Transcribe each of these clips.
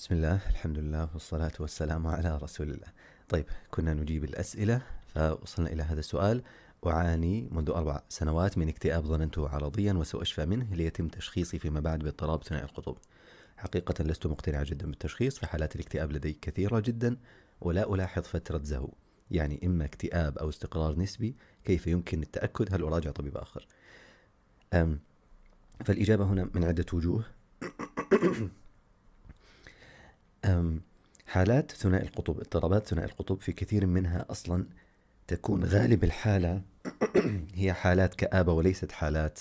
بسم الله الحمد لله والصلاة والسلام على رسول الله طيب كنا نجيب الأسئلة فوصلنا إلى هذا السؤال أعاني منذ أربع سنوات من اكتئاب ظننته عرضيا وسأشفى منه ليتم تشخيصي فيما بعد باضطراب ثنائي القطب حقيقة لست مقتنع جدا بالتشخيص فحالات الاكتئاب لدي كثيرة جدا ولا ألاحظ فترة زهو يعني إما اكتئاب أو استقرار نسبي كيف يمكن التأكد هل أراجع طبيب آخر أم فالإجابة هنا من عدة وجوه حالات ثنائي القطب اضطرابات ثنائي القطب في كثير منها أصلا تكون غالب الحالة هي حالات كآبة وليست حالات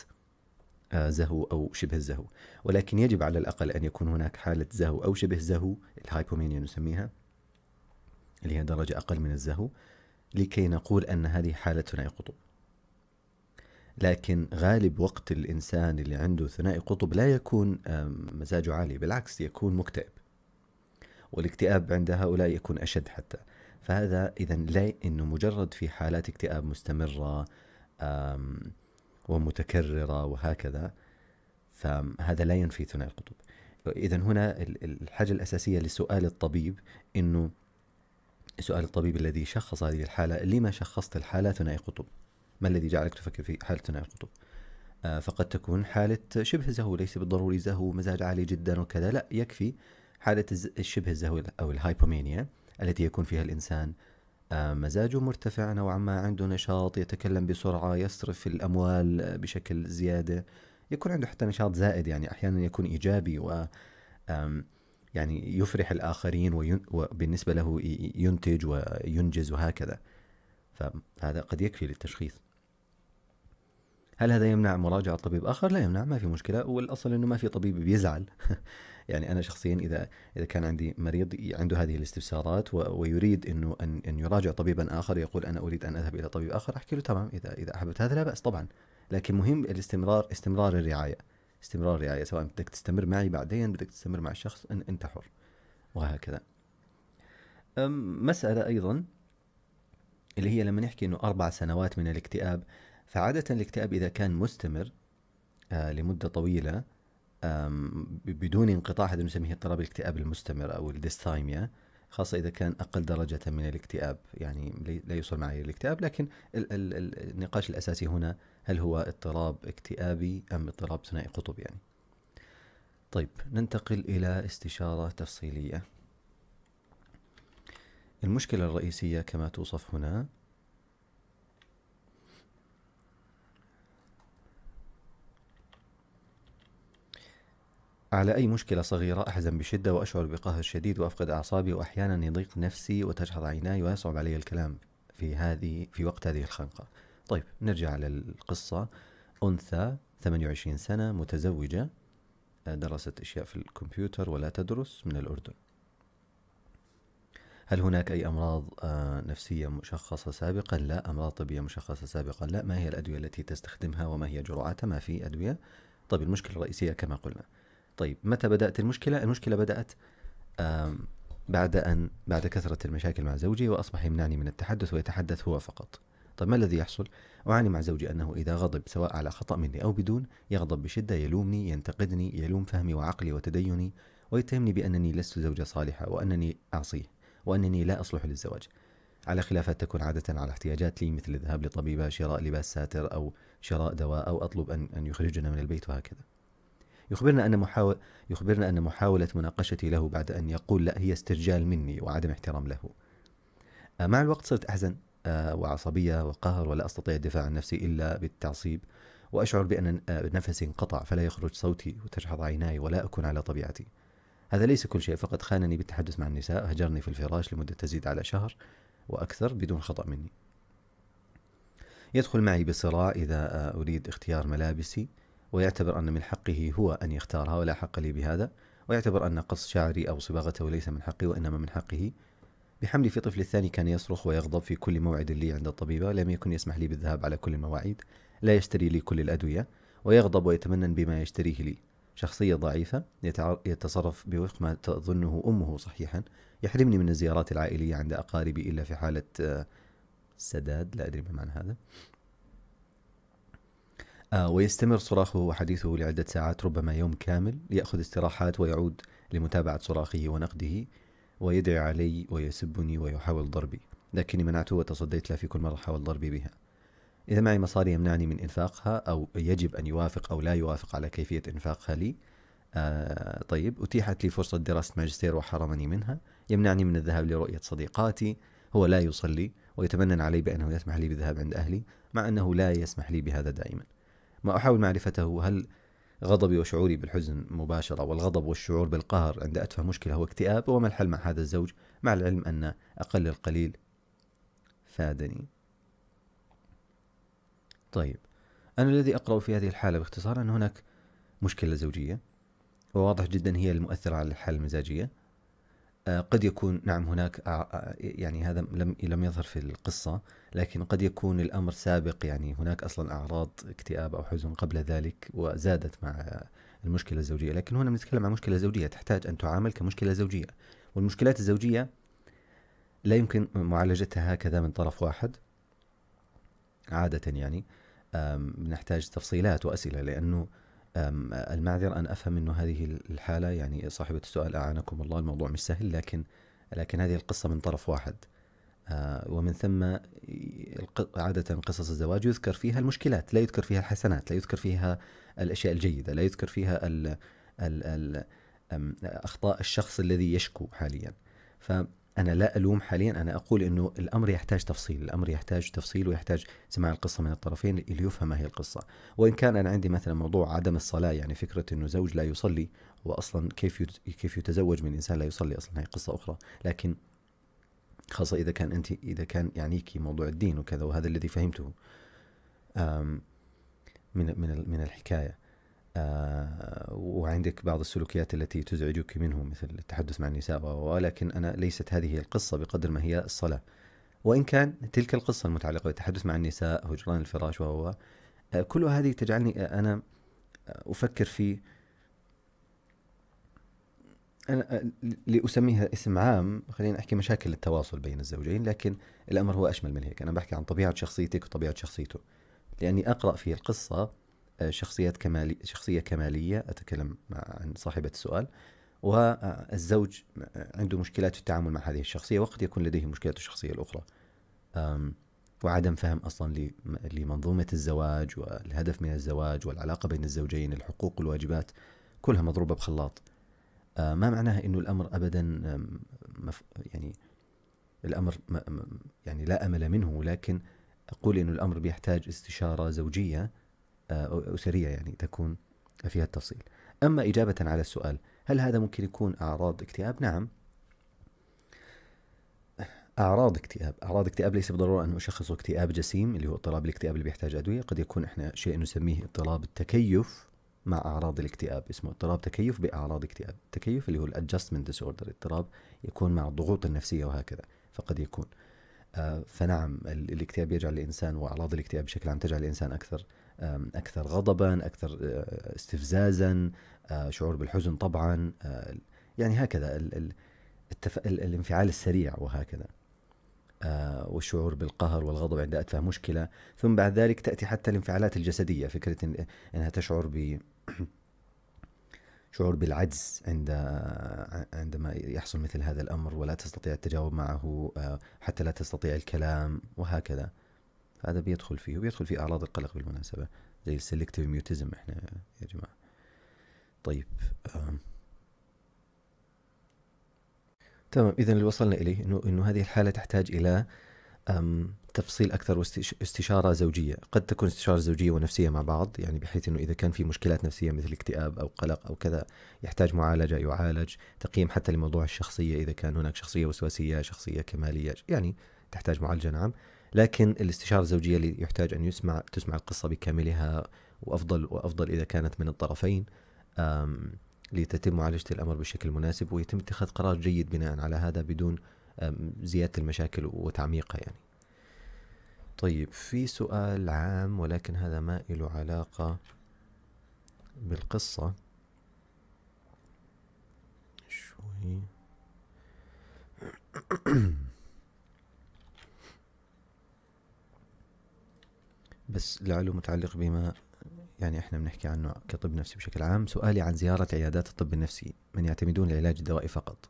آه، زهو أو شبه الزهو ولكن يجب على الأقل أن يكون هناك حالة زهو أو شبه زهو الهايبومينيا نسميها اللي هي درجة أقل من الزهو لكي نقول أن هذه حالة ثنائي قطب لكن غالب وقت الإنسان اللي عنده ثنائي قطب لا يكون مزاجه عالي بالعكس يكون مكتئب والاكتئاب عند هؤلاء يكون أشد حتى فهذا إذا لا أنه مجرد في حالات اكتئاب مستمرة ومتكررة وهكذا فهذا لا ينفي ثنائي القطب إذا هنا الحاجة الأساسية لسؤال الطبيب أنه سؤال الطبيب الذي شخص هذه الحالة لما شخصت الحالة ثنائي قطب ما الذي جعلك تفكر في حالة ثنائي القطب آه، فقد تكون حالة شبه زهو ليس بالضروري زهو مزاج عالي جدا وكذا لا يكفي حالة الشبه الزهو أو الهايبومانيا التي يكون فيها الإنسان آه، مزاجه مرتفع نوعا ما عنده نشاط يتكلم بسرعة يصرف الأموال آه، بشكل زيادة يكون عنده حتى نشاط زائد يعني أحيانا يكون إيجابي و يعني يفرح الآخرين وبالنسبة له ينتج وينجز وهكذا فهذا قد يكفي للتشخيص هل هذا يمنع مراجعة طبيب آخر؟ لا يمنع ما في مشكلة والأصل أنه ما في طبيب بيزعل يعني انا شخصيا اذا اذا كان عندي مريض عنده هذه الاستفسارات ويريد انه ان ان يراجع طبيبا اخر يقول انا اريد ان اذهب الى طبيب اخر احكي له تمام اذا اذا احببت هذا لا باس طبعا لكن مهم الاستمرار استمرار الرعايه استمرار الرعايه سواء بدك تستمر معي بعدين بدك تستمر مع الشخص أن انت حر وهكذا مساله ايضا اللي هي لما نحكي انه اربع سنوات من الاكتئاب فعاده الاكتئاب اذا كان مستمر آه، لمده طويله بدون انقطاع هذا نسميه اضطراب الاكتئاب المستمر او الديستايميا خاصة إذا كان أقل درجة من الاكتئاب يعني لا يوصل معي الاكتئاب لكن ال ال النقاش الأساسي هنا هل هو اضطراب اكتئابي أم اضطراب ثنائي قطب يعني طيب ننتقل إلى استشارة تفصيلية المشكلة الرئيسية كما توصف هنا على أي مشكلة صغيرة أحزن بشدة وأشعر بقهر شديد وأفقد أعصابي وأحيانا يضيق نفسي وتجهض عيناي ويصعب علي الكلام في هذه في وقت هذه الخنقة. طيب نرجع للقصة أنثى 28 سنة متزوجة آه، درست أشياء في الكمبيوتر ولا تدرس من الأردن. هل هناك أي أمراض آه، نفسية مشخصة سابقا؟ لا، أمراض طبية مشخصة سابقا لا، ما هي الأدوية التي تستخدمها وما هي جرعاتها؟ ما في أدوية. طيب المشكلة الرئيسية كما قلنا. طيب متى بدات المشكله المشكله بدات بعد ان بعد كثره المشاكل مع زوجي واصبح يمنعني من التحدث ويتحدث هو فقط طيب ما الذي يحصل اعاني مع زوجي انه اذا غضب سواء على خطا مني او بدون يغضب بشده يلومني ينتقدني يلوم فهمي وعقلي وتديني ويتهمني بانني لست زوجه صالحه وانني اعصيه وانني لا اصلح للزواج على خلافات تكون عادة على احتياجات لي مثل الذهاب لطبيبة شراء لباس ساتر أو شراء دواء أو أطلب أن أن يخرجنا من البيت وهكذا يخبرنا أن محاو... يخبرنا أن محاولة مناقشتي له بعد أن يقول لا هي استرجال مني وعدم احترام له آه، مع الوقت صرت أحزن آه، وعصبية وقهر ولا أستطيع الدفاع عن نفسي إلا بالتعصيب وأشعر بأن آه، نفسي انقطع فلا يخرج صوتي وتشحط عيناي ولا أكون على طبيعتي هذا ليس كل شيء فقد خانني بالتحدث مع النساء هجرني في الفراش لمدة تزيد على شهر وأكثر بدون خطأ مني يدخل معي بصراع إذا أريد اختيار ملابسي ويعتبر أن من حقه هو أن يختارها ولا حق لي بهذا ويعتبر أن قص شعري أو صباغته ليس من حقي وإنما من حقه بحملي في طفلي الثاني كان يصرخ ويغضب في كل موعد لي عند الطبيبة لم يكن يسمح لي بالذهاب على كل المواعيد لا يشتري لي كل الأدوية ويغضب ويتمنن بما يشتريه لي شخصية ضعيفة يتصرف بوفق ما تظنه أمه صحيحا يحرمني من الزيارات العائلية عند أقاربي إلا في حالة آه، سداد لا أدري ما معنى هذا آه ويستمر صراخه وحديثه لعدة ساعات ربما يوم كامل يأخذ استراحات ويعود لمتابعة صراخه ونقده ويدعي علي ويسبني ويحاول ضربي لكني منعته وتصديت له في كل مرة حاول ضربي بها إذا معي مصاري يمنعني من إنفاقها أو يجب أن يوافق أو لا يوافق على كيفية إنفاقها لي آه طيب أتيحت لي فرصة دراسة ماجستير وحرمني منها يمنعني من الذهاب لرؤية صديقاتي هو لا يصلي ويتمنن علي بأنه يسمح لي بالذهاب عند أهلي مع أنه لا يسمح لي بهذا دائما ما أحاول معرفته هل غضبي وشعوري بالحزن مباشرة والغضب والشعور بالقهر عند أتفه مشكلة هو اكتئاب وما الحل مع هذا الزوج مع العلم أن أقل القليل فادني طيب أنا الذي أقرأ في هذه الحالة باختصار أن هناك مشكلة زوجية وواضح جدا هي المؤثرة على الحالة المزاجية آه، قد يكون نعم هناك آه، آه، يعني هذا لم لم يظهر في القصة لكن قد يكون الأمر سابق يعني هناك أصلا أعراض اكتئاب أو حزن قبل ذلك وزادت مع المشكلة الزوجية لكن هنا بنتكلم عن مشكلة زوجية تحتاج أن تعامل كمشكلة زوجية والمشكلات الزوجية لا يمكن معالجتها هكذا من طرف واحد عادة يعني نحتاج تفصيلات وأسئلة لأنه المعذرة أن أفهم أنه هذه الحالة يعني صاحبة السؤال أعانكم الله الموضوع مش سهل لكن لكن هذه القصة من طرف واحد آه، ومن ثم عادة قصص الزواج يذكر فيها المشكلات لا يذكر فيها الحسنات لا يذكر فيها الأشياء الجيدة لا يذكر فيها الـ الـ الـ أخطاء الشخص الذي يشكو حاليا فأنا لا ألوم حاليا أنا أقول أنه الأمر يحتاج تفصيل الأمر يحتاج تفصيل ويحتاج سماع القصة من الطرفين ليفهم ما هي القصة وإن كان أنا عندي مثلا موضوع عدم الصلاة يعني فكرة أنه زوج لا يصلي وأصلا كيف كيف يتزوج من إنسان لا يصلي أصلا هي قصة أخرى لكن خاصة إذا كان أنت إذا كان يعنيك موضوع الدين وكذا وهذا الذي فهمته من من من الحكاية آه، وعندك بعض السلوكيات التي تزعجك منه مثل التحدث مع النساء ولكن أنا ليست هذه القصة بقدر ما هي الصلاة وإن كان تلك القصة المتعلقة بالتحدث مع النساء هجران الفراش وهو آه، كل هذه تجعلني آه، أنا أفكر في انا لاسميها اسم عام خلينا احكي مشاكل التواصل بين الزوجين لكن الامر هو اشمل من هيك انا بحكي عن طبيعه شخصيتك وطبيعه شخصيته لاني اقرا في القصه شخصيات كمالي شخصيه كماليه اتكلم عن صاحبه السؤال والزوج عنده مشكلات في التعامل مع هذه الشخصيه وقد يكون لديه مشكلات الشخصيه الاخرى وعدم فهم اصلا لمنظومه الزواج والهدف من الزواج والعلاقه بين الزوجين الحقوق والواجبات كلها مضروبه بخلاط ما معناها انه الامر ابدا مف يعني الامر يعني لا امل منه ولكن اقول انه الامر بيحتاج استشاره زوجيه اسريه آه، يعني تكون فيها التفصيل. اما اجابه على السؤال هل هذا ممكن يكون اعراض اكتئاب؟ نعم. اعراض اكتئاب، اعراض اكتئاب ليس بالضروره ان اشخصه اكتئاب جسيم اللي هو اضطراب الاكتئاب اللي بيحتاج ادويه، قد يكون احنا شيء نسميه اضطراب التكيف مع اعراض الاكتئاب اسمه اضطراب تكيف باعراض اكتئاب التكيف اللي هو الادجستمنت ديس اوردر اضطراب يكون مع الضغوط النفسيه وهكذا فقد يكون آه، فنعم الاكتئاب يجعل الانسان واعراض الاكتئاب بشكل عام تجعل الانسان اكثر اكثر غضبا اكثر آه، استفزازا آه، شعور بالحزن طبعا يعني هكذا التف... الانفعال السريع وهكذا والشعور بالقهر والغضب عند اتفه مشكله ثم بعد ذلك تاتي حتى الانفعالات الجسديه فكره انها تشعر شعور بالعجز عند عندما يحصل مثل هذا الأمر ولا تستطيع التجاوب معه آه، حتى لا تستطيع الكلام وهكذا هذا بيدخل فيه وبيدخل فيه أعراض القلق بالمناسبة زي السلكتيف ميوتيزم احنا يا جماعة طيب تمام إذا اللي وصلنا إليه إنه إنه هذه الحالة تحتاج إلى تفصيل اكثر واستشاره زوجيه، قد تكون استشاره زوجيه ونفسيه مع بعض يعني بحيث انه اذا كان في مشكلات نفسيه مثل اكتئاب او قلق او كذا يحتاج معالجه يعالج، تقييم حتى لموضوع الشخصيه اذا كان هناك شخصيه وسواسيه، شخصيه كماليه، يعني تحتاج معالجه نعم، لكن الاستشاره الزوجيه اللي يحتاج ان يسمع تسمع القصه بكاملها وافضل وافضل اذا كانت من الطرفين لتتم معالجه الامر بشكل مناسب ويتم اتخاذ قرار جيد بناء على هذا بدون زياده المشاكل وتعميقها يعني طيب في سؤال عام ولكن هذا ما له علاقه بالقصه شوي بس لعله متعلق بما يعني احنا بنحكي عنه كطب نفسي بشكل عام سؤالي عن زيارة عيادات الطب النفسي من يعتمدون العلاج الدوائي فقط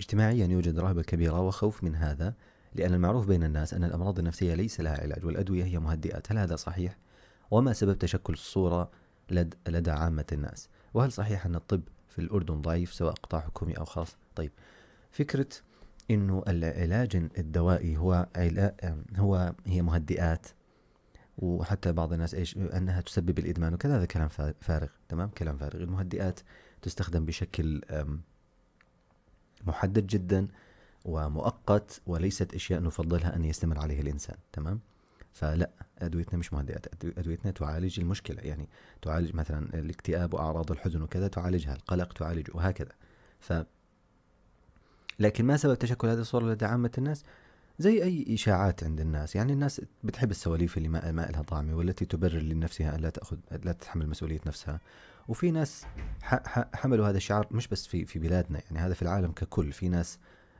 اجتماعيا يوجد رهبة كبيرة وخوف من هذا لأن المعروف بين الناس أن الأمراض النفسية ليس لها علاج والأدوية هي مهدئات هل هذا صحيح؟ وما سبب تشكل الصورة لد لدى عامة الناس؟ وهل صحيح أن الطب في الأردن ضعيف سواء قطاع حكومي أو خاص؟ طيب فكرة أنه العلاج الدوائي هو هو هي مهدئات وحتى بعض الناس ايش انها تسبب الادمان وكذا هذا كلام فارغ تمام كلام فارغ المهدئات تستخدم بشكل محدد جدا ومؤقت وليست اشياء نفضلها ان يستمر عليه الانسان تمام فلا ادويتنا مش مهدئات ادويتنا تعالج المشكله يعني تعالج مثلا الاكتئاب واعراض الحزن وكذا تعالجها القلق تعالج وهكذا ف لكن ما سبب تشكل هذه الصوره لدى عامه الناس زي اي اشاعات عند الناس يعني الناس بتحب السواليف اللي ما, ما لها طعمه والتي تبرر لنفسها ان لا تاخذ لا تتحمل مسؤوليه نفسها وفي ناس حملوا هذا الشعار مش بس في في بلادنا يعني هذا في العالم ككل في ناس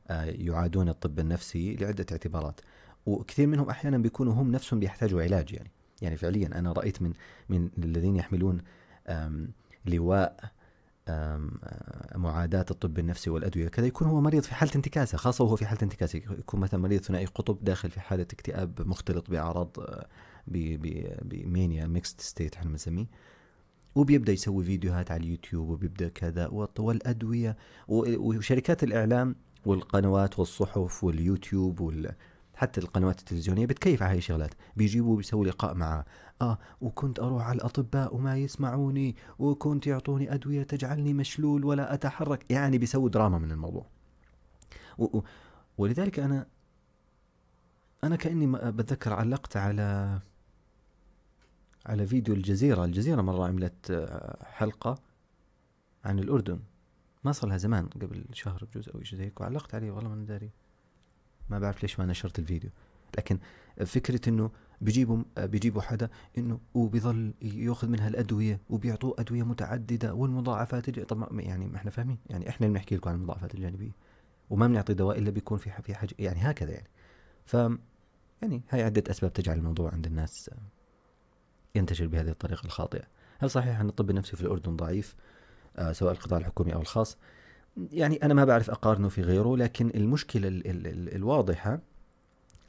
آه، يعادون الطب النفسي لعده اعتبارات وكثير منهم احيانا بيكونوا هم نفسهم بيحتاجوا علاج يعني يعني فعليا انا رايت من من الذين يحملون لواء معاداة الطب النفسي والأدوية كذا يكون هو مريض في حالة انتكاسة خاصة وهو في حالة انتكاسة يكون مثلا مريض ثنائي قطب داخل في حالة اكتئاب مختلط بأعراض بمينيا ميكست ستيت احنا بنسميه وبيبدا يسوي فيديوهات على اليوتيوب وبيبدا كذا والادويه وشركات الاعلام والقنوات والصحف واليوتيوب وال حتى القنوات التلفزيونيه بتكيف على هاي الشغلات بيجيبوا بيسووا لقاء معاه اه وكنت اروح على الاطباء وما يسمعوني وكنت يعطوني ادويه تجعلني مشلول ولا اتحرك يعني بيسووا دراما من الموضوع و... و... ولذلك انا انا كاني بتذكر علقت على على فيديو الجزيرة الجزيرة مرة عملت آه، حلقة عن الأردن ما صار لها زمان قبل شهر بجوز أو شيء زي هيك وعلقت عليه والله ما داري ما بعرف ليش ما نشرت الفيديو لكن فكرة انه بيجيبوا آه، بيجيبوا حدا انه وبيظل ياخذ منها الادويه وبيعطوه ادويه متعدده والمضاعفات اللي طب يعني احنا فاهمين يعني احنا اللي بنحكي لكم عن المضاعفات الجانبيه وما بنعطي دواء الا بيكون في في حاجه يعني هكذا يعني ف يعني هاي عده اسباب تجعل الموضوع عند الناس آه، ينتشر بهذه الطريقة الخاطئة هل صحيح أن الطب النفسي في الأردن ضعيف آه، سواء القطاع الحكومي أو الخاص يعني أنا ما بعرف أقارنه في غيره لكن المشكلة الـ الـ الـ الواضحة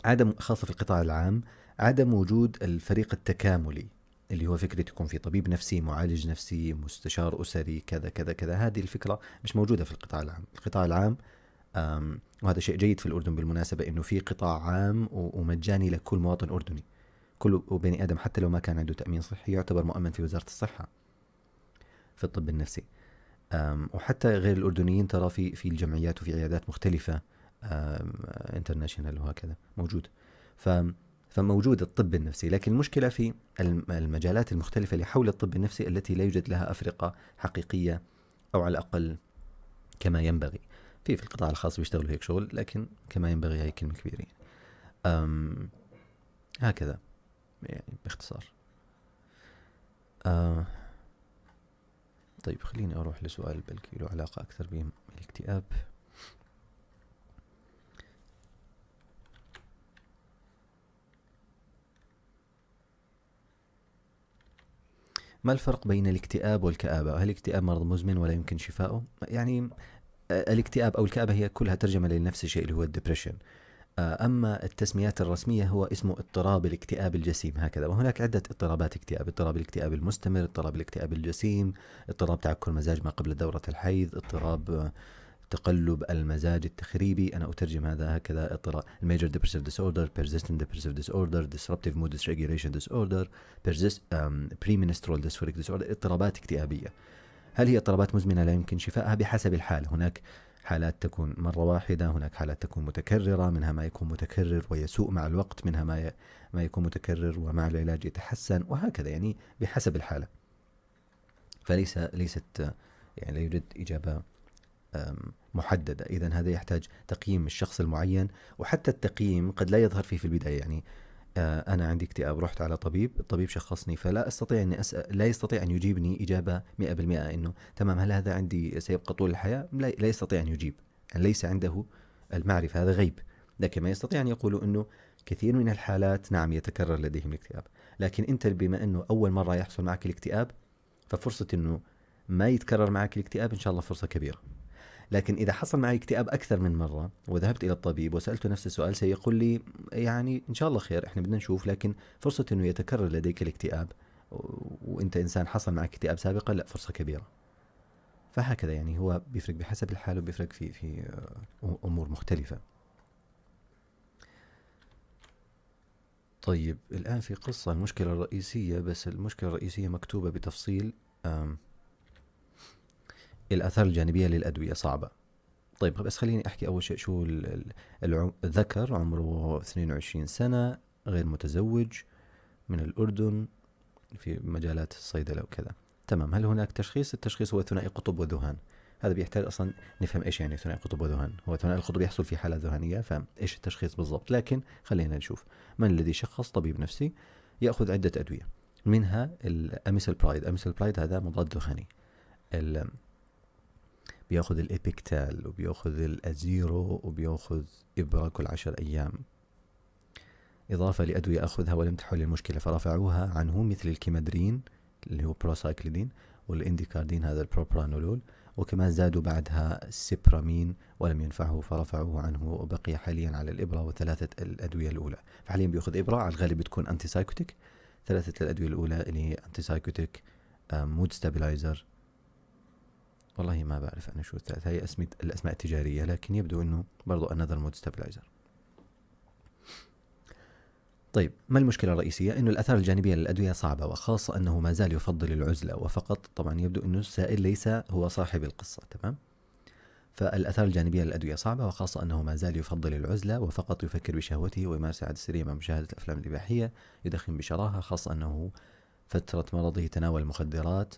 عدم خاصة في القطاع العام عدم وجود الفريق التكاملي اللي هو فكرة يكون في طبيب نفسي معالج نفسي مستشار أسري كذا كذا كذا هذه الفكرة مش موجودة في القطاع العام القطاع العام وهذا شيء جيد في الأردن بالمناسبة أنه في قطاع عام ومجاني لكل مواطن أردني كل بني ادم حتى لو ما كان عنده تامين صحي يعتبر مؤمن في وزاره الصحه في الطب النفسي وحتى غير الاردنيين ترى في في الجمعيات وفي عيادات مختلفه انترناشونال وهكذا موجود ف فموجود الطب النفسي لكن المشكله في المجالات المختلفه اللي حول الطب النفسي التي لا يوجد لها افرقه حقيقيه او على الاقل كما ينبغي في في القطاع الخاص بيشتغلوا هيك شغل لكن كما ينبغي هي كلمه كبيره هكذا يعني باختصار آه طيب خليني أروح لسؤال بلكي له علاقة أكثر بالاكتئاب ما الفرق بين الاكتئاب والكآبة؟ هل الاكتئاب مرض مزمن ولا يمكن شفائه؟ يعني آه، الاكتئاب أو الكآبة هي كلها ترجمة لنفس الشيء اللي هو الدبريشن آه، أما التسميات الرسمية هو اسمه اضطراب الاكتئاب الجسيم هكذا وهناك عدة اضطرابات اكتئاب اضطراب الاكتئاب المستمر اضطراب الاكتئاب الجسيم اضطراب تعكر مزاج ما قبل دورة الحيض اضطراب تقلب المزاج التخريبي انا اترجم هذا هكذا اضطراب الميجر ديبرسيف ديس اوردر بيرزيستنت ديبرسيف ديس اوردر ديسربتيف مود ريجوليشن ديس اوردر بريمينسترول ديسفوريك ديس اوردر اضطرابات اكتئابيه هل هي اضطرابات مزمنه لا يمكن شفائها بحسب الحال هناك حالات تكون مرة واحدة هناك حالات تكون متكررة منها ما يكون متكرر ويسوء مع الوقت منها ما ما يكون متكرر ومع العلاج يتحسن وهكذا يعني بحسب الحالة فليس ليست يعني لا يوجد إجابة محددة إذا هذا يحتاج تقييم الشخص المعين وحتى التقييم قد لا يظهر فيه في البداية يعني آه، أنا عندي اكتئاب رحت على طبيب الطبيب شخصني فلا أستطيع أن أسأل لا يستطيع أن يجيبني إجابة 100% أنه تمام هل هذا عندي سيبقى طول الحياة لا يستطيع أن يجيب ليس عنده المعرفة هذا غيب لكن ما يستطيع أن يقول أنه كثير من الحالات نعم يتكرر لديهم الاكتئاب لكن أنت بما أنه أول مرة يحصل معك الاكتئاب ففرصة أنه ما يتكرر معك الاكتئاب إن شاء الله فرصة كبيرة لكن إذا حصل معي اكتئاب أكثر من مرة وذهبت إلى الطبيب وسألته نفس السؤال سيقول لي يعني إن شاء الله خير إحنا بدنا نشوف لكن فرصة أنه يتكرر لديك الاكتئاب وأنت إنسان حصل معك اكتئاب سابقا لا فرصة كبيرة فهكذا يعني هو بيفرق بحسب الحال وبيفرق في في أمور مختلفة طيب الآن في قصة المشكلة الرئيسية بس المشكلة الرئيسية مكتوبة بتفصيل الاثار الجانبيه للادويه صعبه طيب بس خليني احكي اول شيء شو الذكر عمره 22 سنه غير متزوج من الاردن في مجالات الصيدله وكذا تمام هل هناك تشخيص التشخيص هو ثنائي قطب وذهان هذا بيحتاج اصلا نفهم ايش يعني ثنائي قطب وذهان هو ثنائي القطب يحصل في حاله ذهانيه فايش التشخيص بالضبط لكن خلينا نشوف من الذي شخص طبيب نفسي ياخذ عده ادويه منها الاميسل برايد اميسل برايد هذا مضاد ذهاني بياخذ الابيكتال وبياخذ الازيرو وبياخذ ابره كل عشر ايام اضافه لادويه اخذها ولم تحل المشكله فرفعوها عنه مثل الكيمادرين اللي هو بروسايكليدين والانديكاردين هذا البروبرانولول وكمان زادوا بعدها السيبرامين ولم ينفعه فرفعوه عنه وبقي حاليا على الإبرة وثلاثة الأدوية الأولى فحاليا بيأخذ إبرة على الغالب بتكون أنتي سايكوتيك ثلاثة الأدوية الأولى اللي هي أنتي سايكوتيك مود ستابلايزر والله ما بعرف انا شو الثالث هي اسمي الاسماء التجاريه لكن يبدو انه برضو انذر مود ستابلايزر طيب ما المشكلة الرئيسية؟ أنه الآثار الجانبية للأدوية صعبة وخاصة أنه ما زال يفضل العزلة وفقط طبعا يبدو أنه السائل ليس هو صاحب القصة تمام؟ فالآثار الجانبية للأدوية صعبة وخاصة أنه ما زال يفضل العزلة وفقط يفكر بشهوته ويمارس عادة سرية مع مشاهدة الأفلام الإباحية يدخن بشراهة خاصة أنه فترة مرضه تناول مخدرات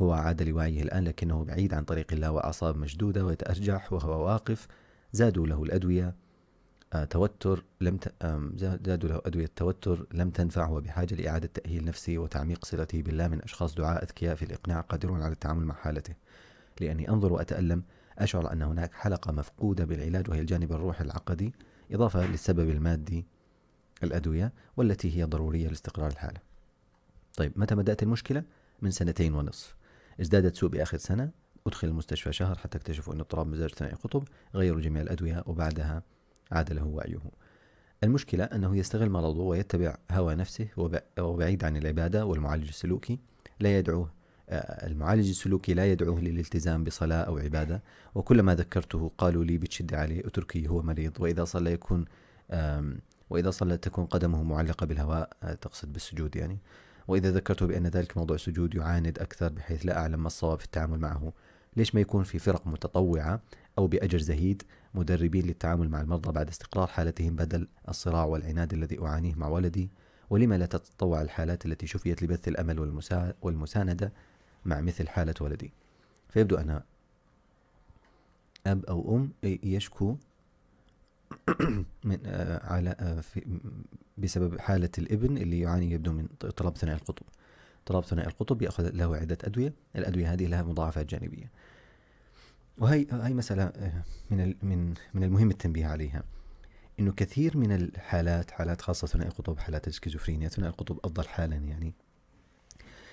هو عاد لوعيه الآن لكنه بعيد عن طريق الله وأعصاب مشدودة ويتأرجح وهو واقف زادوا له الأدوية آه، توتر لم ت... زادوا له أدوية توتر لم تنفع هو بحاجة لإعادة تأهيل نفسه وتعميق صلته بالله من أشخاص دعاء أذكياء في الإقناع قادرون على التعامل مع حالته لأني أنظر وأتألم أشعر أن هناك حلقة مفقودة بالعلاج وهي الجانب الروحي العقدي إضافة للسبب المادي الأدوية والتي هي ضرورية لاستقرار الحالة طيب متى بدأت المشكلة؟ من سنتين ونصف ازدادت سوء بآخر سنة أدخل المستشفى شهر حتى اكتشفوا أن اضطراب مزاج ثنائي قطب غيروا جميع الأدوية وبعدها عاد له وعيه المشكلة أنه يستغل مرضه ويتبع هوى نفسه وبعيد عن العبادة والمعالج السلوكي لا يدعوه آه، المعالج السلوكي لا يدعوه للالتزام بصلاة أو عبادة وكلما ذكرته قالوا لي بتشد عليه اتركيه هو مريض وإذا صلى يكون وإذا صلى تكون قدمه معلقة بالهواء آه، تقصد بالسجود يعني وإذا ذكرته بأن ذلك موضوع سجود يعاند أكثر بحيث لا أعلم ما الصواب في التعامل معه ليش ما يكون في فرق متطوعة أو بأجر زهيد مدربين للتعامل مع المرضى بعد استقرار حالتهم بدل الصراع والعناد الذي أعانيه مع ولدي ولما لا تتطوع الحالات التي شفيت لبث الأمل والمساندة مع مثل حالة ولدي فيبدو أن أب أو أم يشكو من آه، على آه، في بسبب حالة الابن اللي يعاني يبدو من اضطراب ثنائي القطب اضطراب ثنائي القطب يأخذ له عدة أدوية الأدوية هذه لها مضاعفات جانبية وهي هي مسألة آه، من من من المهم التنبيه عليها انه كثير من الحالات حالات خاصه ثنائي القطب حالات السكيزوفرينيا ثنائي القطب افضل حالا يعني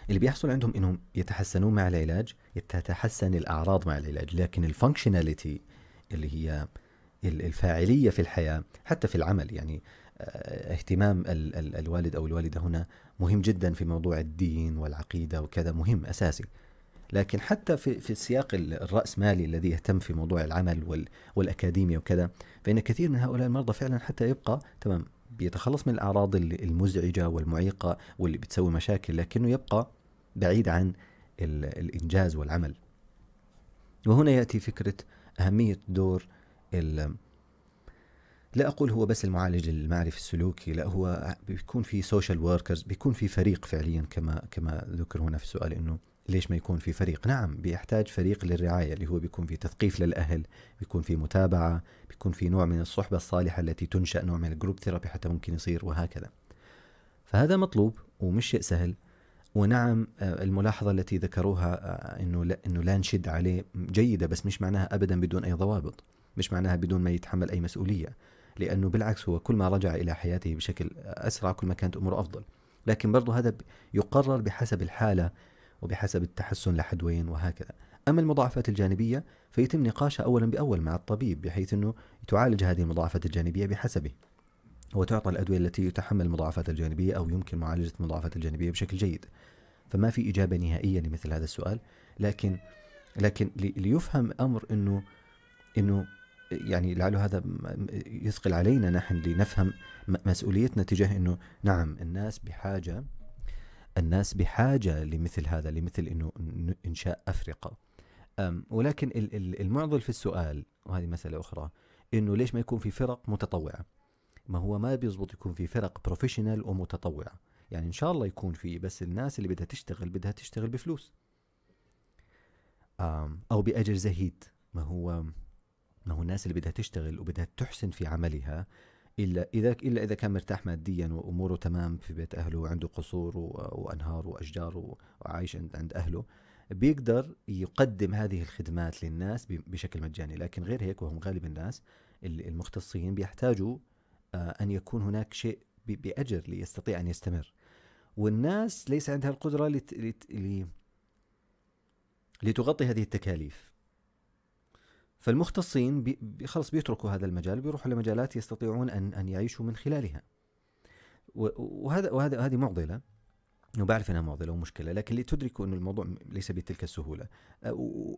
اللي بيحصل عندهم انهم يتحسنون مع العلاج تتحسن الاعراض مع العلاج لكن الفانكشناليتي اللي هي الفاعليه في الحياه حتى في العمل يعني آه، اهتمام ال ال الوالد او الوالده هنا مهم جدا في موضوع الدين والعقيده وكذا مهم اساسي لكن حتى في في السياق الراسمالي الذي يهتم في موضوع العمل وال وكذا فان كثير من هؤلاء المرضى فعلا حتى يبقى تمام بيتخلص من الاعراض المزعجه والمعيقه واللي بتسوي مشاكل لكنه يبقى بعيد عن الانجاز والعمل. وهنا ياتي فكره اهميه دور لا اقول هو بس المعالج المعرفي السلوكي لا هو بيكون في سوشيال وركرز بيكون في فريق فعليا كما كما ذكر هنا في السؤال انه ليش ما يكون في فريق نعم بيحتاج فريق للرعايه اللي هو بيكون في تثقيف للاهل بيكون في متابعه بيكون في نوع من الصحبه الصالحه التي تنشا نوع من الجروب ثيرابي حتى ممكن يصير وهكذا فهذا مطلوب ومش شيء سهل ونعم آه، الملاحظة التي ذكروها آه، انه لا انه لا نشد عليه جيدة بس مش معناها ابدا بدون اي ضوابط. مش معناها بدون ما يتحمل أي مسؤولية لأنه بالعكس هو كل ما رجع إلى حياته بشكل أسرع كل ما كانت أموره أفضل لكن برضه هذا يقرر بحسب الحالة وبحسب التحسن لحد وين وهكذا أما المضاعفات الجانبية فيتم نقاشها أولا بأول مع الطبيب بحيث أنه تعالج هذه المضاعفات الجانبية بحسبه وتعطى الأدوية التي يتحمل المضاعفات الجانبية أو يمكن معالجة المضاعفات الجانبية بشكل جيد فما في إجابة نهائية لمثل هذا السؤال لكن لكن ليفهم أمر أنه أنه يعني لعله هذا يثقل علينا نحن لنفهم مسؤوليتنا تجاه انه نعم الناس بحاجه الناس بحاجه لمثل هذا لمثل انه انشاء افرقه ولكن المعضل في السؤال وهذه مساله اخرى انه ليش ما يكون في فرق متطوعه ما هو ما بيزبط يكون في فرق بروفيشنال ومتطوعه يعني ان شاء الله يكون في بس الناس اللي بدها تشتغل بدها تشتغل بفلوس او باجر زهيد ما هو ما هو الناس اللي بدها تشتغل وبدها تحسن في عملها الا اذا الا اذا كان مرتاح ماديا واموره تمام في بيت اهله وعنده قصور وانهار واشجار وعايش عند عند اهله بيقدر يقدم هذه الخدمات للناس بشكل مجاني لكن غير هيك وهم غالب الناس المختصين بيحتاجوا آه، ان يكون هناك شيء باجر ليستطيع ان يستمر والناس ليس عندها القدره لت... لت... لتغطي هذه التكاليف فالمختصين بي خلص بيتركوا هذا المجال بيروحوا لمجالات يستطيعون ان ان يعيشوا من خلالها وهذا وهذا هذه معضله وبعرف انها معضله ومشكله لكن اللي تدركوا انه الموضوع ليس بتلك السهوله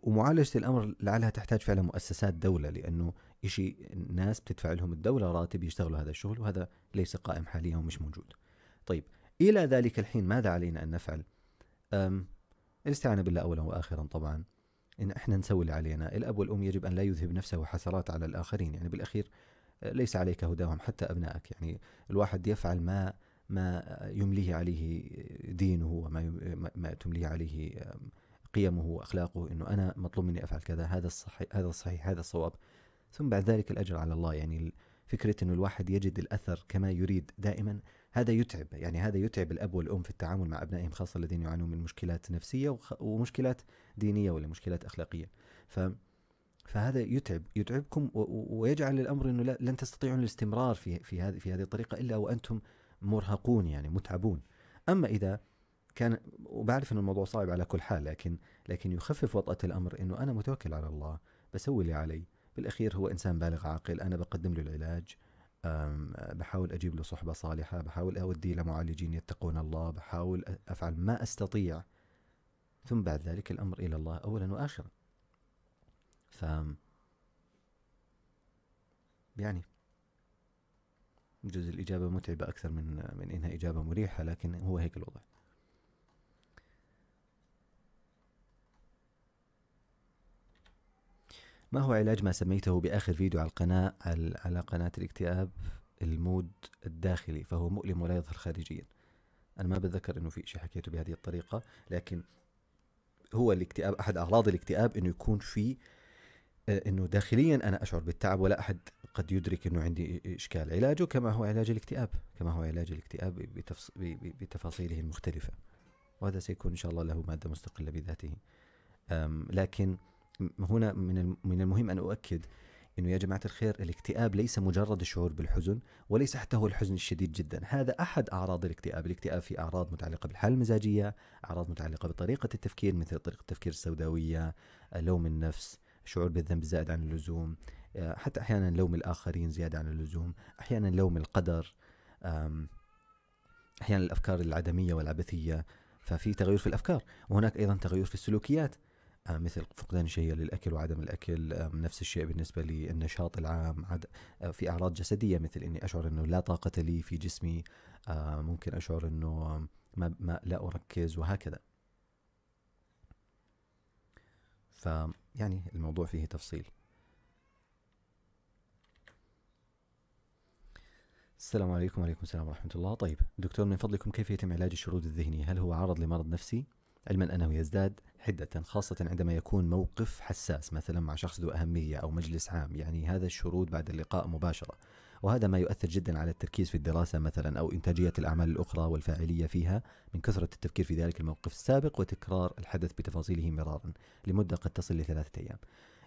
ومعالجه الامر لعلها تحتاج فعلا مؤسسات دوله لانه شيء ناس بتدفع لهم الدوله راتب يشتغلوا هذا الشغل وهذا ليس قائم حاليا ومش موجود. طيب الى ذلك الحين ماذا علينا ان نفعل؟ الاستعانه بالله اولا واخرا طبعا ان احنا نسوي اللي علينا، الاب والام يجب ان لا يذهب نفسه حسرات على الاخرين، يعني بالاخير آه، ليس عليك هداهم حتى ابنائك، يعني الواحد يفعل ما ما يمليه عليه دينه وما ما تمليه عليه قيمه واخلاقه انه انا مطلوب مني افعل كذا، هذا الصحيح هذا الصحيح هذا الصواب. ثم بعد ذلك الاجر على الله، يعني فكره انه الواحد يجد الاثر كما يريد دائما هذا يتعب يعني هذا يتعب الاب والام في التعامل مع ابنائهم خاصه الذين يعانون من مشكلات نفسيه ومشكلات دينيه ولا مشكلات اخلاقيه ف فهذا يتعب يتعبكم ويجعل الامر انه لن تستطيعون الاستمرار في في هذه في هذه الطريقه الا وانتم مرهقون يعني متعبون اما اذا كان وبعرف ان الموضوع صعب على كل حال لكن لكن يخفف وطأة الامر انه انا متوكل على الله بسوي اللي علي بالاخير هو انسان بالغ عاقل انا بقدم له العلاج بحاول أجيب له صحبة صالحة بحاول أوديه لمعالجين يتقون الله بحاول أفعل ما أستطيع ثم بعد ذلك الأمر إلى الله أولا وآخرا ف يعني بجوز الإجابة متعبة أكثر من من إنها إجابة مريحة لكن هو هيك الوضع ما هو علاج ما سميته باخر فيديو على القناه على قناه الاكتئاب المود الداخلي فهو مؤلم ولا يظهر خارجيا انا ما بتذكر انه في شيء حكيته بهذه الطريقه لكن هو الاكتئاب احد اغراض الاكتئاب انه يكون في آه، انه داخليا انا اشعر بالتعب ولا احد قد يدرك انه عندي اشكال علاجه كما هو علاج الاكتئاب كما هو علاج الاكتئاب بتفص... بتفاصيله المختلفه وهذا سيكون ان شاء الله له ماده مستقله بذاته لكن هنا من من المهم ان اؤكد انه يا جماعه الخير الاكتئاب ليس مجرد الشعور بالحزن وليس حتى هو الحزن الشديد جدا، هذا احد اعراض الاكتئاب، الاكتئاب في اعراض متعلقه بالحاله المزاجيه، اعراض متعلقه بطريقه التفكير مثل طريقه التفكير السوداويه، لوم النفس، الشعور بالذنب الزائد عن اللزوم، حتى احيانا لوم الاخرين زياده عن اللزوم، احيانا لوم القدر، احيانا الافكار العدميه والعبثيه، ففي تغير في الافكار، وهناك ايضا تغير في السلوكيات، آه، مثل فقدان الشهية للأكل وعدم الأكل آه، نفس الشيء بالنسبة للنشاط العام آه، في أعراض جسدية مثل أني أشعر أنه لا طاقة لي في جسمي ممكن أشعر أنه ما, ما لا أركز وهكذا فيعني الموضوع فيه تفصيل السلام عليكم وعليكم السلام ورحمة الله طيب دكتور من فضلكم كيف يتم علاج الشرود الذهني هل هو عرض لمرض نفسي علما أنه يزداد حدة خاصة عندما يكون موقف حساس مثلا مع شخص ذو أهمية أو مجلس عام يعني هذا الشرود بعد اللقاء مباشرة وهذا ما يؤثر جدا على التركيز في الدراسة مثلا أو إنتاجية الأعمال الأخرى والفاعلية فيها من كثرة التفكير في ذلك الموقف السابق وتكرار الحدث بتفاصيله مرارا لمدة قد تصل لثلاثة أيام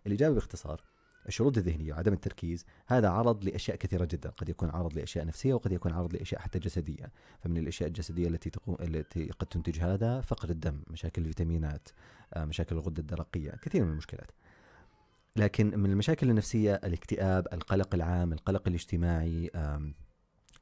الإجابة باختصار الشرود الذهنية وعدم التركيز هذا عرض لأشياء كثيرة جدا قد يكون عرض لأشياء نفسية وقد يكون عرض لأشياء حتى جسدية فمن الأشياء الجسدية التي تقوم التي قد تنتج هذا فقر الدم مشاكل الفيتامينات آه، مشاكل الغدة الدرقية كثير من المشكلات لكن من المشاكل النفسية الاكتئاب القلق العام القلق الاجتماعي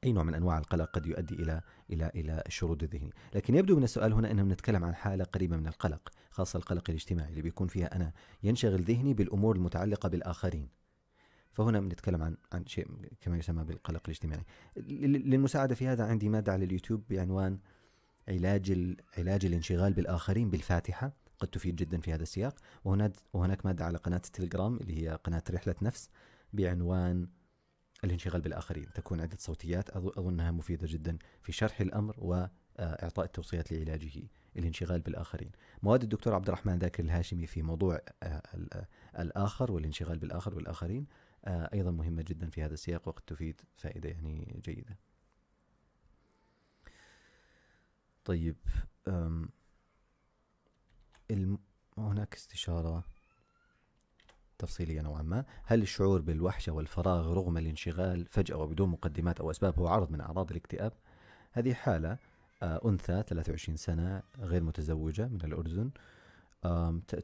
اي نوع من انواع القلق قد يؤدي الى الى الى الشرود الذهني، لكن يبدو من السؤال هنا اننا بنتكلم عن حاله قريبه من القلق، خاصه القلق الاجتماعي اللي بيكون فيها انا ينشغل ذهني بالامور المتعلقه بالاخرين. فهنا بنتكلم عن عن شيء كما يسمى بالقلق الاجتماعي. للمساعده في هذا عندي ماده على اليوتيوب بعنوان علاج علاج الانشغال بالاخرين بالفاتحه قد تفيد جدا في هذا السياق وهناك وهناك ماده على قناه التليجرام اللي هي قناه رحله نفس بعنوان الانشغال بالآخرين تكون عدة صوتيات أظنها مفيدة جدا في شرح الأمر وإعطاء التوصيات لعلاجه الانشغال بالآخرين مواد الدكتور عبد الرحمن ذاكر الهاشمي في موضوع آه، الآخر والانشغال بالآخر والآخرين آه، أيضا مهمة جدا في هذا السياق وقد تفيد فائدة يعني جيدة طيب هناك استشارة تفصيلية نوعا ما هل الشعور بالوحشة والفراغ رغم الانشغال فجأة وبدون مقدمات أو أسباب هو عرض من أعراض الاكتئاب هذه حالة آه، أنثى 23 سنة غير متزوجة من الأردن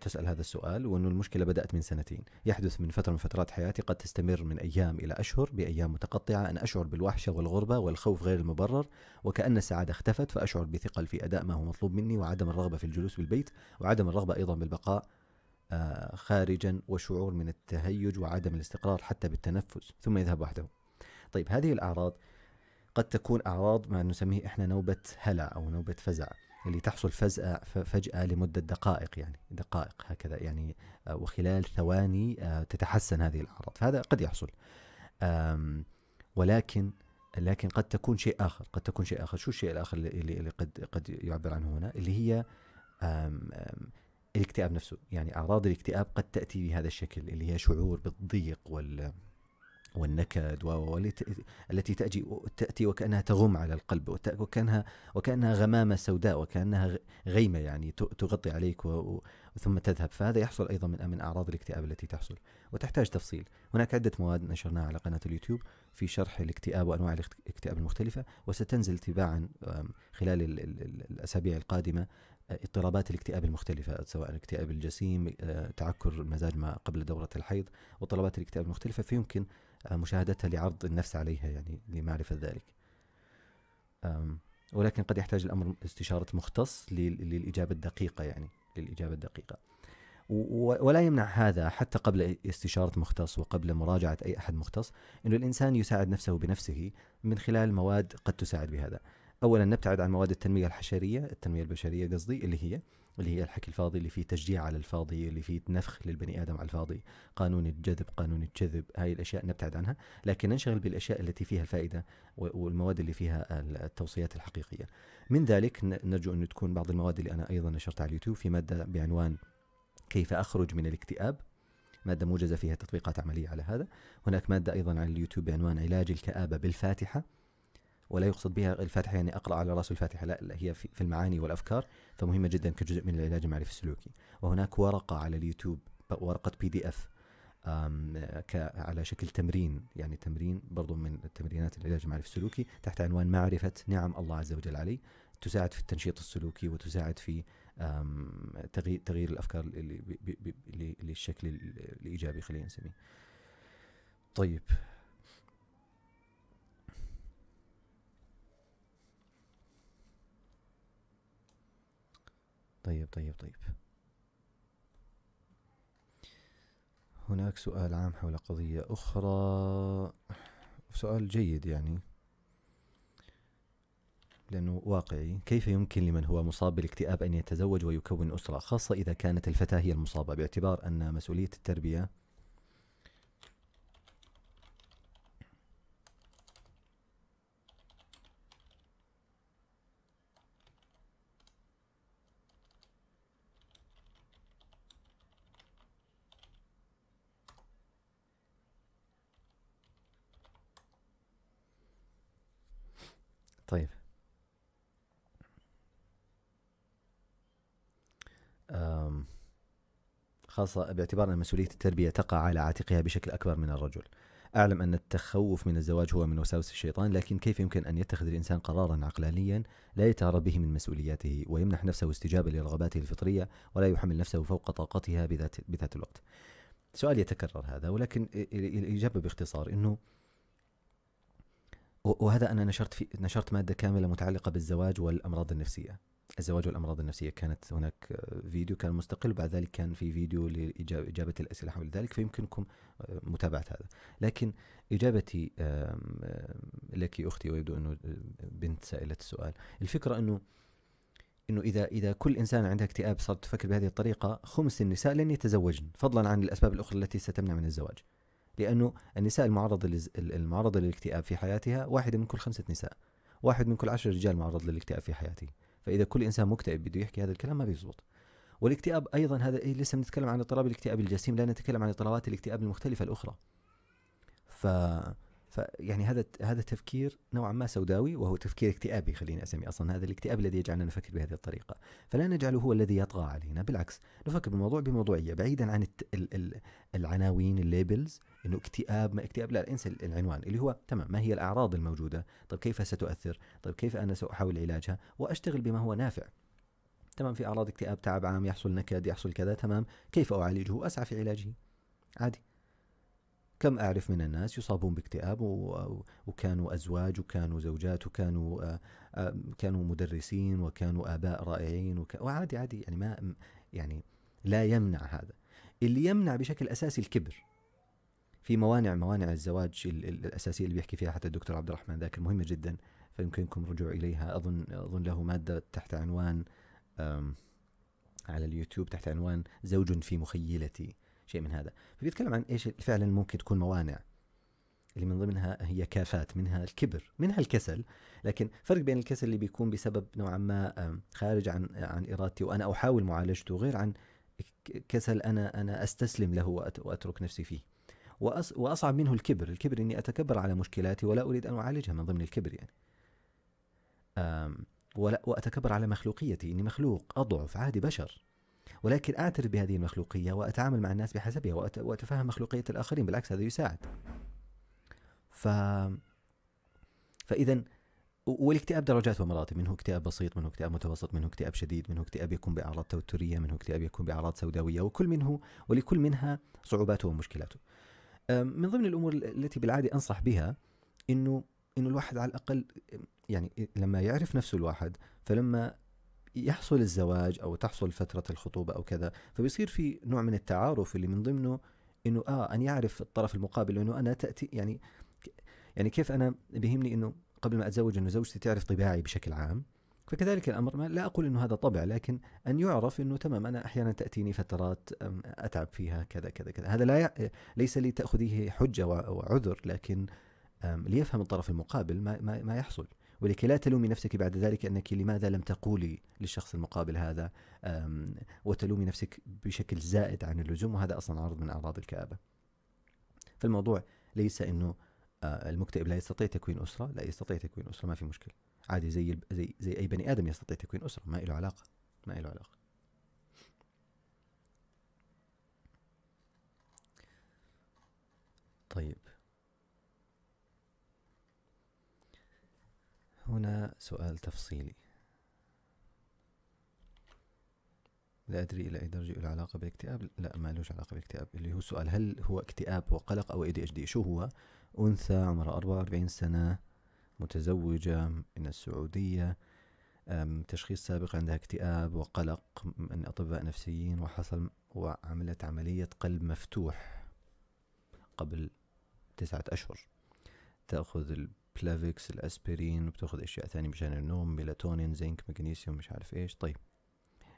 تسأل هذا السؤال وأنه المشكلة بدأت من سنتين يحدث من فترة من فترات حياتي قد تستمر من أيام إلى أشهر بأيام متقطعة أن أشعر بالوحشة والغربة والخوف غير المبرر وكأن السعادة اختفت فأشعر بثقل في أداء ما هو مطلوب مني وعدم الرغبة في الجلوس بالبيت وعدم الرغبة أيضا بالبقاء آه، خارجا وشعور من التهيج وعدم الاستقرار حتى بالتنفس ثم يذهب وحده طيب هذه الأعراض قد تكون أعراض ما نسميه إحنا نوبة هلع أو نوبة فزع اللي تحصل فجأة فجأة لمدة دقائق يعني دقائق هكذا يعني آه، وخلال ثواني آه، تتحسن هذه الأعراض فهذا قد يحصل ولكن لكن قد تكون شيء آخر قد تكون شيء آخر شو الشيء الآخر اللي, اللي قد قد يعبر عنه هنا اللي هي الاكتئاب نفسه يعني أعراض الاكتئاب قد تأتي بهذا الشكل اللي هي شعور بالضيق وال والنكد والتي تأتي تأتي وكأنها تغم على القلب وكأنها وكأنها غمامة سوداء وكأنها غيمة يعني تغطي عليك ثم تذهب فهذا يحصل أيضا من من أعراض الاكتئاب التي تحصل وتحتاج تفصيل هناك عدة مواد نشرناها على قناة اليوتيوب في شرح الاكتئاب وأنواع الاكتئاب المختلفة وستنزل تباعا خلال الأسابيع القادمة اضطرابات الاكتئاب المختلفة سواء الاكتئاب الجسيم آه، تعكر المزاج ما قبل دورة الحيض واضطرابات الاكتئاب المختلفة فيمكن آه، مشاهدتها لعرض النفس عليها يعني لمعرفة ذلك ولكن قد يحتاج الأمر استشارة مختص للإجابة الدقيقة يعني للإجابة الدقيقة ولا يمنع هذا حتى قبل استشارة مختص وقبل مراجعة أي أحد مختص أن الإنسان يساعد نفسه بنفسه من خلال مواد قد تساعد بهذا اولا نبتعد عن مواد التنميه الحشريه التنميه البشريه قصدي اللي هي اللي هي الحكي الفاضي اللي فيه تشجيع على الفاضي اللي فيه نفخ للبني ادم على الفاضي قانون الجذب قانون الجذب هاي الاشياء نبتعد عنها لكن ننشغل بالاشياء التي فيها الفائده والمواد اللي فيها التوصيات الحقيقيه من ذلك نرجو ان تكون بعض المواد اللي انا ايضا نشرتها على اليوتيوب في ماده بعنوان كيف اخرج من الاكتئاب ماده موجزه فيها تطبيقات عمليه على هذا هناك ماده ايضا على اليوتيوب بعنوان علاج الكابه بالفاتحه ولا يقصد بها الفاتحه يعني اقرا على راس الفاتحه لا, هي في المعاني والافكار فمهمه جدا كجزء من العلاج المعرفي السلوكي وهناك ورقه على اليوتيوب ورقه بي دي اف على شكل تمرين يعني تمرين برضو من التمرينات العلاج المعرفي السلوكي تحت عنوان معرفه نعم الله عز وجل علي تساعد في التنشيط السلوكي وتساعد في تغيير تغيير الافكار للشكل الايجابي خلينا نسميه. طيب طيب طيب طيب هناك سؤال عام حول قضية أخرى سؤال جيد يعني لأنه واقعي كيف يمكن لمن هو مصاب بالاكتئاب أن يتزوج ويكون أسرة خاصة إذا كانت الفتاة هي المصابة باعتبار أن مسؤولية التربية خاصة باعتبار أن مسؤولية التربية تقع على عاتقها بشكل أكبر من الرجل أعلم أن التخوف من الزواج هو من وساوس الشيطان لكن كيف يمكن أن يتخذ الإنسان قرارا عقلانيا لا يتهرب به من مسؤولياته ويمنح نفسه استجابة لرغباته الفطرية ولا يحمل نفسه فوق طاقتها بذات, بذات الوقت سؤال يتكرر هذا ولكن الإجابة باختصار أنه وهذا أنا نشرت في نشرت مادة كاملة متعلقة بالزواج والأمراض النفسية الزواج والامراض النفسيه كانت هناك فيديو كان مستقل وبعد ذلك كان في فيديو لاجابه الاسئله حول ذلك فيمكنكم آه، متابعه هذا لكن اجابتي لك اختي ويبدو انه آه، بنت سائله السؤال الفكره انه انه اذا اذا كل انسان عنده اكتئاب صار تفكر بهذه الطريقه خمس النساء لن يتزوجن فضلا عن الاسباب الاخرى التي ستمنع من الزواج لانه النساء المعرضه المعرضه للاكتئاب في حياتها واحده من كل خمسه نساء واحد من كل عشر رجال معرض للاكتئاب في حياته فاذا كل انسان مكتئب بده يحكي هذا الكلام ما بيزبط والاكتئاب ايضا هذا إيه لسه بنتكلم عن اضطراب الاكتئاب الجسيم لا نتكلم عن اضطرابات الاكتئاب المختلفه الاخرى ف فيعني هذا هذا تفكير نوعا ما سوداوي وهو تفكير اكتئابي خليني اسميه اصلا هذا الاكتئاب الذي يجعلنا نفكر بهذه الطريقه، فلا نجعله هو الذي يطغى علينا، بالعكس نفكر بالموضوع بموضوعيه بعيدا عن العناوين الليبلز انه اكتئاب ما اكتئاب لا انسى العنوان اللي هو تمام ما هي الاعراض الموجوده؟ طيب كيف ستؤثر؟ طيب كيف انا ساحاول علاجها؟ واشتغل بما هو نافع. تمام في اعراض اكتئاب تعب عام يحصل نكد يحصل كذا تمام كيف اعالجه؟ اسعى في علاجه. عادي كم أعرف من الناس يصابون باكتئاب وكانوا أزواج وكانوا زوجات وكانوا آه، آه، كانوا مدرسين وكانوا آباء رائعين وعادي عادي يعني ما يعني لا يمنع هذا اللي يمنع بشكل أساسي الكبر في موانع موانع الزواج الأساسية اللي بيحكي فيها حتى الدكتور عبد الرحمن ذاكر مهمة جدا فيمكنكم الرجوع إليها أظن أظن له مادة تحت عنوان على اليوتيوب تحت عنوان زوج في مخيلتي شيء من هذا فبيتكلم عن ايش فعلا ممكن تكون موانع اللي من ضمنها هي كافات منها الكبر منها الكسل لكن فرق بين الكسل اللي بيكون بسبب نوعا ما خارج عن عن ارادتي وانا احاول معالجته غير عن كسل انا انا استسلم له واترك نفسي فيه واصعب منه الكبر الكبر اني اتكبر على مشكلاتي ولا اريد ان اعالجها من ضمن الكبر يعني ولا واتكبر على مخلوقيتي اني مخلوق اضعف عادي بشر ولكن اعترف بهذه المخلوقيه واتعامل مع الناس بحسبها واتفهم مخلوقيه الاخرين بالعكس هذا يساعد ف فاذا والاكتئاب درجات ومراتب منه اكتئاب بسيط منه اكتئاب متوسط منه اكتئاب شديد منه اكتئاب يكون باعراض توتريه منه اكتئاب يكون باعراض سوداويه وكل منه ولكل منها صعوباته ومشكلاته من ضمن الامور التي بالعاده انصح بها انه انه الواحد على الاقل يعني لما يعرف نفسه الواحد فلما يحصل الزواج او تحصل فتره الخطوبه او كذا فبيصير في نوع من التعارف اللي من ضمنه انه اه ان يعرف الطرف المقابل انه انا تاتي يعني يعني كيف انا بيهمني انه قبل ما اتزوج انه زوجتي تعرف طباعي بشكل عام فكذلك الامر ما لا اقول انه هذا طبع لكن ان يعرف انه تمام انا احيانا تاتيني فترات اتعب فيها كذا كذا كذا هذا لا ي... ليس لتاخذيه لي حجه وعذر لكن ليفهم الطرف المقابل ما ما, ما يحصل ولكي لا تلومي نفسك بعد ذلك أنك لماذا لم تقولي للشخص المقابل هذا وتلومي نفسك بشكل زائد عن اللزوم وهذا أصلا عرض من أعراض الكآبة فالموضوع ليس أنه آه، المكتئب لا يستطيع تكوين أسرة لا يستطيع تكوين أسرة ما في مشكلة عادي زي زي زي أي بني آدم يستطيع تكوين أسرة ما له علاقة ما له علاقة طيب هنا سؤال تفصيلي لا أدري إلى أي درجة له علاقة بالاكتئاب لا ما لهش علاقة بالاكتئاب اللي هو سؤال هل هو اكتئاب وقلق أو ADHD دي شو هو أنثى عمرها 44 سنة متزوجة من السعودية تشخيص سابق عندها اكتئاب وقلق من أطباء نفسيين وحصل وعملت عملية قلب مفتوح قبل تسعة أشهر تأخذ الكلافكس الاسبرين وبتاخذ اشياء ثانيه مشان النوم ميلاتونين زنك مغنيسيوم مش عارف ايش طيب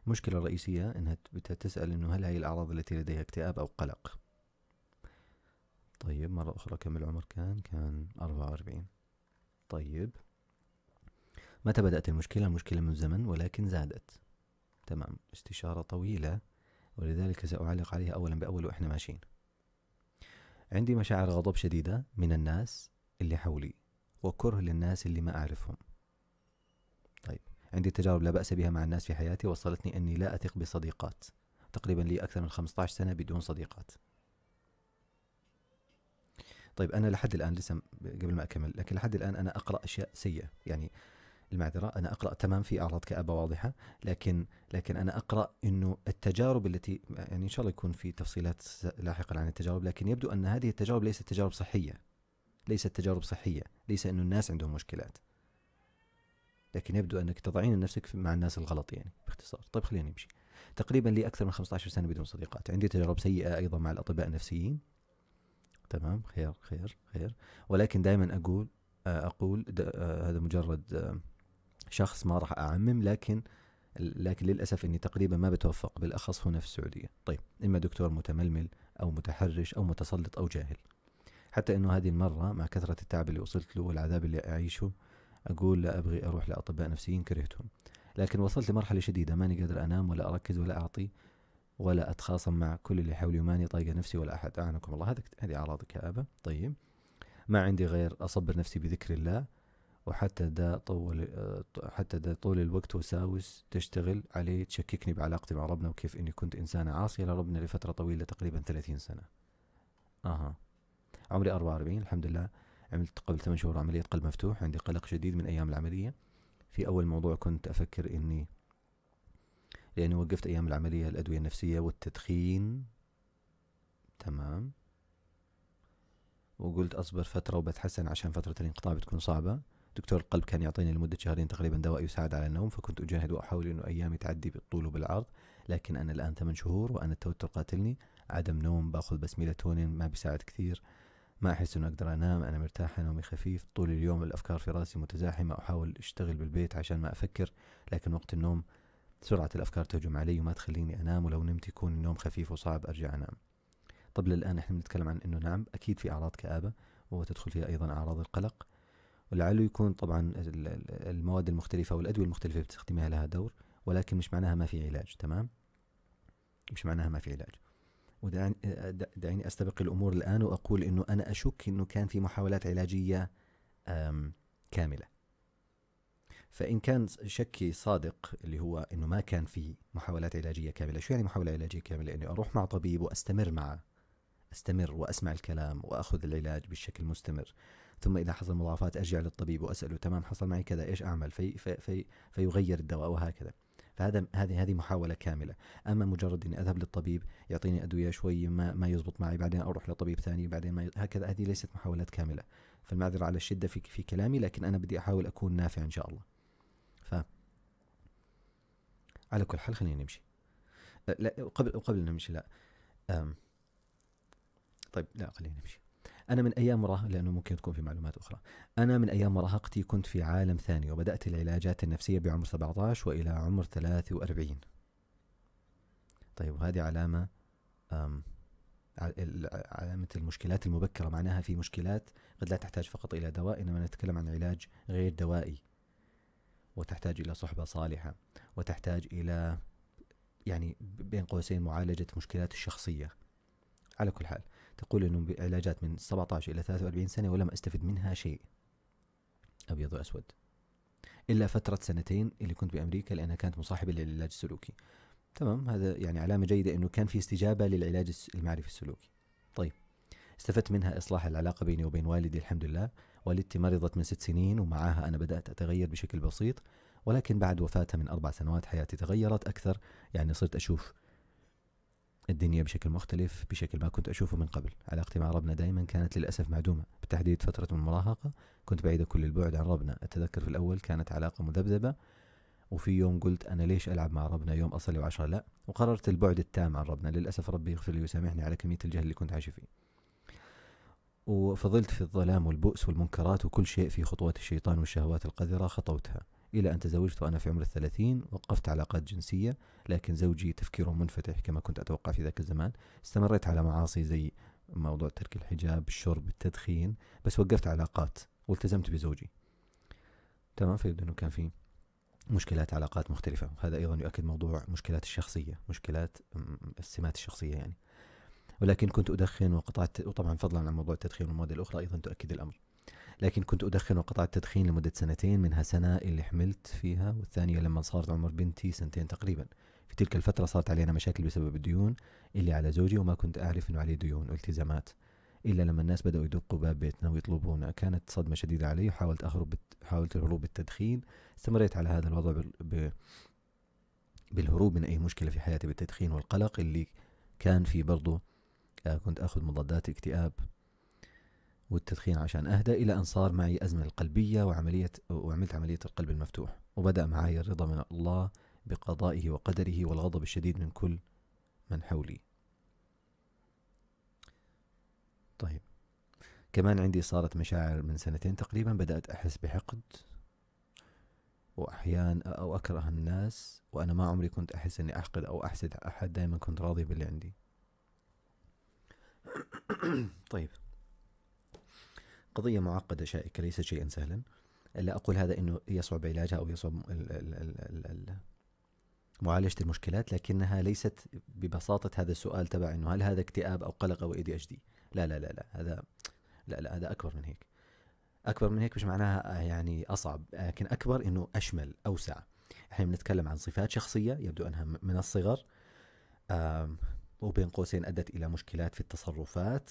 المشكله الرئيسيه انها تسال انه هل هي الاعراض التي لديها اكتئاب او قلق طيب مرة أخرى كم العمر كان؟ كان كان 44 طيب متى بدأت المشكلة؟ المشكلة من زمن ولكن زادت تمام استشارة طويلة ولذلك سأعلق عليها أولا بأول وإحنا ماشيين عندي مشاعر غضب شديدة من الناس اللي حولي وكره للناس اللي ما أعرفهم طيب عندي تجارب لا بأس بها مع الناس في حياتي وصلتني أني لا أثق بصديقات تقريبا لي أكثر من 15 سنة بدون صديقات طيب أنا لحد الآن لسه قبل ما أكمل لكن لحد الآن أنا أقرأ أشياء سيئة يعني المعذرة أنا أقرأ تمام في أعراض كآبة واضحة لكن لكن أنا أقرأ أنه التجارب التي يعني إن شاء الله يكون في تفصيلات لاحقا عن التجارب لكن يبدو أن هذه التجارب ليست تجارب صحية ليست تجارب صحية ليس أنه الناس عندهم مشكلات لكن يبدو أنك تضعين نفسك مع الناس الغلط يعني باختصار طيب خلينا نمشي تقريبا لي أكثر من 15 سنة بدون صديقات عندي تجارب سيئة أيضا مع الأطباء النفسيين تمام خير خير خير ولكن دائما أقول آه، أقول آه، هذا مجرد آه، شخص ما راح أعمم لكن لكن للأسف أني تقريبا ما بتوفق بالأخص هنا في السعودية طيب إما دكتور متململ أو متحرش أو متسلط أو جاهل حتى انه هذه المره مع كثره التعب اللي وصلت له والعذاب اللي اعيشه اقول لا ابغي اروح لاطباء نفسيين كرهتهم لكن وصلت لمرحله شديده ماني قادر انام ولا اركز ولا اعطي ولا اتخاصم مع كل اللي حولي وماني طايقه نفسي ولا احد اعانكم الله هذا هذه اعراض كابه طيب ما عندي غير اصبر نفسي بذكر الله وحتى ده طول حتى ده طول الوقت وساوس تشتغل عليه تشككني بعلاقتي مع ربنا وكيف اني كنت انسانه عاصيه لربنا لفتره طويله تقريبا 30 سنه. اها عمري 44 الحمد لله عملت قبل 8 شهور عملية قلب مفتوح عندي قلق شديد من أيام العملية في أول موضوع كنت أفكر إني لأني وقفت أيام العملية الأدوية النفسية والتدخين تمام وقلت أصبر فترة وبتحسن عشان فترة الانقطاع بتكون صعبة دكتور القلب كان يعطيني لمدة شهرين تقريبا دواء يساعد على النوم فكنت أجاهد وأحاول أنه أيامي تعدي بالطول وبالعرض لكن أنا الآن ثمان شهور وأنا التوتر قاتلني عدم نوم باخذ بس ميلاتونين ما بيساعد كثير ما أحس أنه أقدر أنام أنا مرتاح نومي خفيف طول اليوم الأفكار في رأسي متزاحمة أحاول أشتغل بالبيت عشان ما أفكر لكن وقت النوم سرعة الأفكار تهجم علي وما تخليني أنام ولو نمت يكون النوم خفيف وصعب أرجع أنام طب للآن إحنا بنتكلم عن أنه نعم أكيد في أعراض كآبة وتدخل فيها أيضا أعراض القلق ولعله يكون طبعا المواد المختلفة والأدوية المختلفة اللي بتستخدمها لها دور ولكن مش معناها ما في علاج تمام مش معناها ما في علاج دعيني أستبق الأمور الآن وأقول أنه أنا أشك أنه كان في محاولات علاجية كاملة فإن كان شكي صادق اللي هو أنه ما كان في محاولات علاجية كاملة شو يعني محاولة علاجية كاملة أني أروح مع طبيب وأستمر معه استمر واسمع الكلام واخذ العلاج بشكل مستمر ثم اذا حصل مضاعفات ارجع للطبيب واساله تمام حصل معي كذا ايش اعمل في في في فيغير الدواء وهكذا فهذا هذه هذه محاوله كامله اما مجرد اني اذهب للطبيب يعطيني ادويه شوي ما ما يزبط معي بعدين اروح لطبيب ثاني بعدين ما ي... هكذا هذه ليست محاولات كامله فالمعذره على الشده في في كلامي لكن انا بدي احاول اكون نافع ان شاء الله ف على كل حال خلينا نمشي أه، لا قبل قبل نمشي لا أم طيب لا خلينا نمشي انا من ايام مراهق لانه ممكن تكون في معلومات اخرى انا من ايام مراهقتي كنت في عالم ثاني وبدات العلاجات النفسيه بعمر 17 والى عمر 43 طيب وهذه علامه علامة المشكلات المبكرة معناها في مشكلات قد لا تحتاج فقط إلى دواء إنما نتكلم عن علاج غير دوائي وتحتاج إلى صحبة صالحة وتحتاج إلى يعني بين قوسين معالجة مشكلات الشخصية على كل حال تقول انه بعلاجات من 17 الى 43 سنه ولم استفد منها شيء ابيض واسود الا فتره سنتين اللي كنت بامريكا لانها كانت مصاحبه للعلاج السلوكي تمام هذا يعني علامه جيده انه كان في استجابه للعلاج المعرفي السلوكي طيب استفدت منها اصلاح العلاقه بيني وبين والدي الحمد لله والدتي مرضت من ست سنين ومعها انا بدات اتغير بشكل بسيط ولكن بعد وفاتها من اربع سنوات حياتي تغيرت اكثر يعني صرت اشوف الدنيا بشكل مختلف بشكل ما كنت أشوفه من قبل علاقتي مع ربنا دائما كانت للأسف معدومة بالتحديد فترة المراهقة كنت بعيدة كل البعد عن ربنا أتذكر في الأول كانت علاقة مذبذبة وفي يوم قلت أنا ليش ألعب مع ربنا يوم أصلي وعشرة لا وقررت البعد التام عن ربنا للأسف ربي يغفر لي ويسامحني على كمية الجهل اللي كنت عايش فيه وفضلت في الظلام والبؤس والمنكرات وكل شيء في خطوات الشيطان والشهوات القذرة خطوتها إلى أن تزوجت وأنا في عمر الثلاثين وقفت علاقات جنسية لكن زوجي تفكيره منفتح كما كنت أتوقع في ذاك الزمان استمريت على معاصي زي موضوع ترك الحجاب الشرب التدخين بس وقفت علاقات والتزمت بزوجي تمام فيبدو أنه كان في مشكلات علاقات مختلفة وهذا أيضا يؤكد موضوع مشكلات الشخصية مشكلات السمات الشخصية يعني ولكن كنت أدخن وقطعت وطبعا فضلا عن موضوع التدخين والمواد الأخرى أيضا تؤكد الأمر لكن كنت أدخن وقطع التدخين لمدة سنتين منها سنة اللي حملت فيها والثانية لما صارت عمر بنتي سنتين تقريبا في تلك الفترة صارت علينا مشاكل بسبب الديون اللي على زوجي وما كنت أعرف أنه عليه ديون والتزامات إلا لما الناس بدأوا يدقوا باب بيتنا ويطلبونا كانت صدمة شديدة علي وحاولت أهرب حاولت الهروب بالتدخين استمريت على هذا الوضع بال... ب... بالهروب من أي مشكلة في حياتي بالتدخين والقلق اللي كان في برضه آه، كنت أخذ مضادات اكتئاب والتدخين عشان أهدى إلى أن صار معي أزمة القلبية وعملية وعملت عملية القلب المفتوح وبدأ معي الرضا من الله بقضائه وقدره والغضب الشديد من كل من حولي طيب كمان عندي صارت مشاعر من سنتين تقريبا بدأت أحس بحقد وأحيان أو أكره الناس وأنا ما عمري كنت أحس أني أحقد أو أحسد أحد دائما كنت راضي باللي عندي طيب قضية معقدة شائكة ليست شيئا سهلا لا أقول هذا أنه يصعب علاجها أو يصعب معالجة المشكلات لكنها ليست ببساطة هذا السؤال تبع أنه هل هذا اكتئاب أو قلق أو إيدي دي لا لا لا لا هذا لا لا هذا أكبر من هيك أكبر من هيك مش معناها آه، يعني أصعب لكن أكبر أنه أشمل أوسع احنا بنتكلم عن صفات شخصية يبدو أنها من الصغر وبين قوسين أدت إلى مشكلات في التصرفات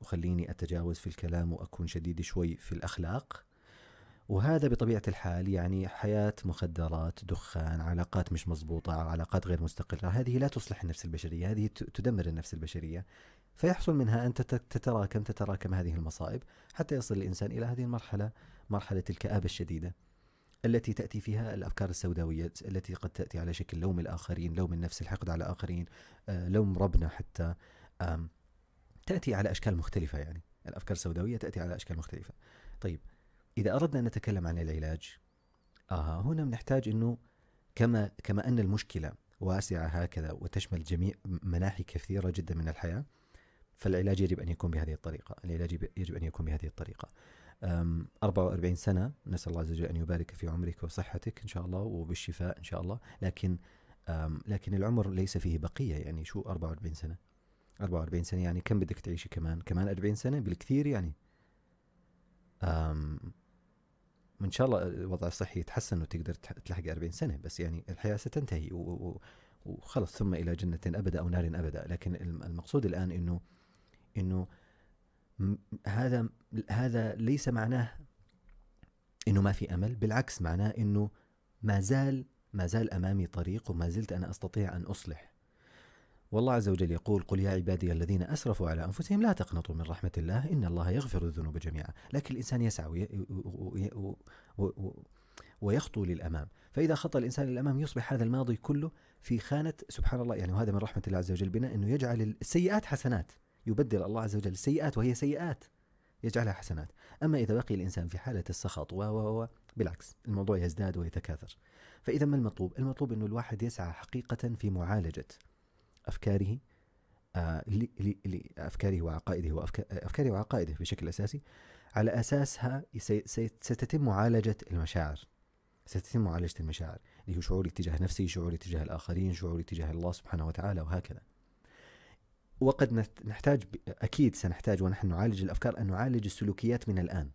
وخليني أتجاوز في الكلام وأكون شديد شوي في الأخلاق وهذا بطبيعة الحال يعني حياة مخدرات دخان علاقات مش مضبوطة علاقات غير مستقرة هذه لا تصلح النفس البشرية هذه تدمر النفس البشرية فيحصل منها أن تتراكم تتراكم هذه المصائب حتى يصل الإنسان إلى هذه المرحلة مرحلة الكآبة الشديدة التي تأتي فيها الأفكار السوداوية التي قد تأتي على شكل لوم الآخرين لوم النفس الحقد على الآخرين آه، لوم ربنا حتى تأتي على أشكال مختلفة يعني الأفكار السوداوية تأتي على أشكال مختلفة طيب إذا أردنا أن نتكلم عن العلاج آه هنا بنحتاج أنه كما كما أن المشكلة واسعة هكذا وتشمل جميع مناحي كثيرة جدا من الحياة فالعلاج يجب أن يكون بهذه الطريقة العلاج يجب أن يكون بهذه الطريقة 44 سنة نسأل الله عز وجل أن يبارك في عمرك وصحتك إن شاء الله وبالشفاء إن شاء الله لكن لكن العمر ليس فيه بقية يعني شو 44 سنة 44 سنة يعني كم بدك تعيشي كمان كمان 40 سنة بالكثير يعني أم ان شاء الله الوضع الصحي يتحسن وتقدر تلحقي 40 سنه بس يعني الحياه ستنتهي وخلص ثم الى جنه ابدا او نار ابدا لكن المقصود الان انه انه هذا هذا ليس معناه انه ما في امل بالعكس معناه انه ما زال ما زال امامي طريق وما زلت انا استطيع ان اصلح والله عز وجل يقول قل يا عبادي الذين اسرفوا على انفسهم لا تقنطوا من رحمه الله ان الله يغفر الذنوب جميعا، لكن الانسان يسعى ويخطو للامام، فاذا خطا الانسان للامام يصبح هذا الماضي كله في خانه سبحان الله يعني وهذا من رحمه الله عز وجل بنا انه يجعل السيئات حسنات، يبدل الله عز وجل السيئات وهي سيئات يجعلها حسنات، اما اذا بقي الانسان في حاله السخط و و و بالعكس الموضوع يزداد ويتكاثر. فاذا ما المطلوب؟ المطلوب انه الواحد يسعى حقيقه في معالجه افكاره آه، لافكاره وعقائده وافكاره وعقائده بشكل اساسي على اساسها ستتم معالجه المشاعر ستتم معالجه المشاعر اللي هو شعوري تجاه نفسي شعوري تجاه الاخرين شعوري تجاه الله سبحانه وتعالى وهكذا وقد نحتاج اكيد سنحتاج ونحن نعالج الافكار ان نعالج السلوكيات من الان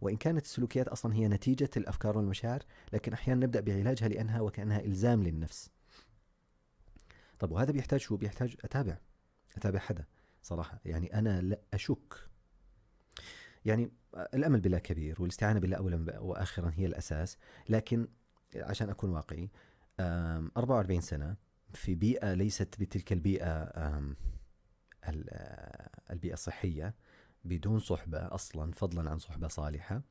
وان كانت السلوكيات اصلا هي نتيجه الافكار والمشاعر لكن احيانا نبدا بعلاجها لانها وكانها الزام للنفس طب وهذا بيحتاج شو بيحتاج اتابع اتابع حدا صراحه يعني انا لا اشك يعني الامل بالله كبير والاستعانه بالله اولا واخرا هي الاساس لكن عشان اكون واقعي 44 سنه في بيئه ليست بتلك البيئه البيئه الصحيه بدون صحبه اصلا فضلا عن صحبه صالحه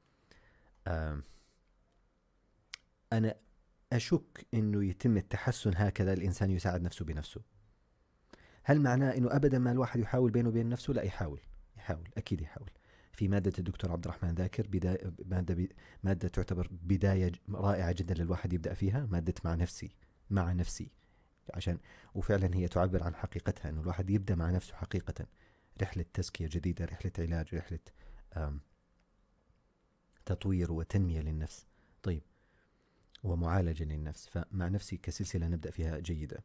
انا أشك أنه يتم التحسن هكذا الإنسان يساعد نفسه بنفسه هل معناه أنه أبدا ما الواحد يحاول بينه وبين نفسه لا يحاول يحاول أكيد يحاول في مادة الدكتور عبد الرحمن ذاكر بداية مادة, بي مادة تعتبر بداية رائعة جدا للواحد يبدأ فيها مادة مع نفسي مع نفسي عشان وفعلا هي تعبر عن حقيقتها أنه الواحد يبدأ مع نفسه حقيقة رحلة تزكية جديدة رحلة علاج رحلة تطوير وتنمية للنفس طيب ومعالجة للنفس فمع نفسي كسلسلة نبدأ فيها جيدة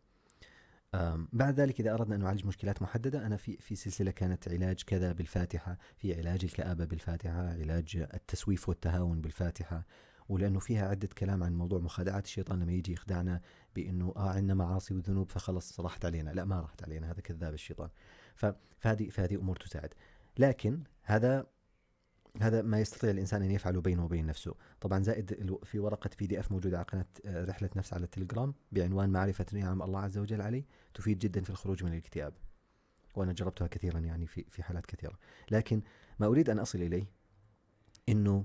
بعد ذلك إذا أردنا أن نعالج مشكلات محددة أنا في في سلسلة كانت علاج كذا بالفاتحة في علاج الكآبة بالفاتحة علاج التسويف والتهاون بالفاتحة ولأنه فيها عدة كلام عن موضوع مخادعة الشيطان لما يجي يخدعنا بأنه آه عندنا معاصي وذنوب فخلص راحت علينا لا ما راحت علينا هذا كذاب الشيطان فهذه فهذه أمور تساعد لكن هذا هذا ما يستطيع الانسان ان يفعله بينه وبين نفسه طبعا زائد في ورقه بي دي اف موجوده على قناه آه، رحله نفس على التليجرام بعنوان معرفه نعم الله عز وجل علي تفيد جدا في الخروج من الاكتئاب وانا جربتها كثيرا يعني في في حالات كثيره لكن ما اريد ان اصل اليه انه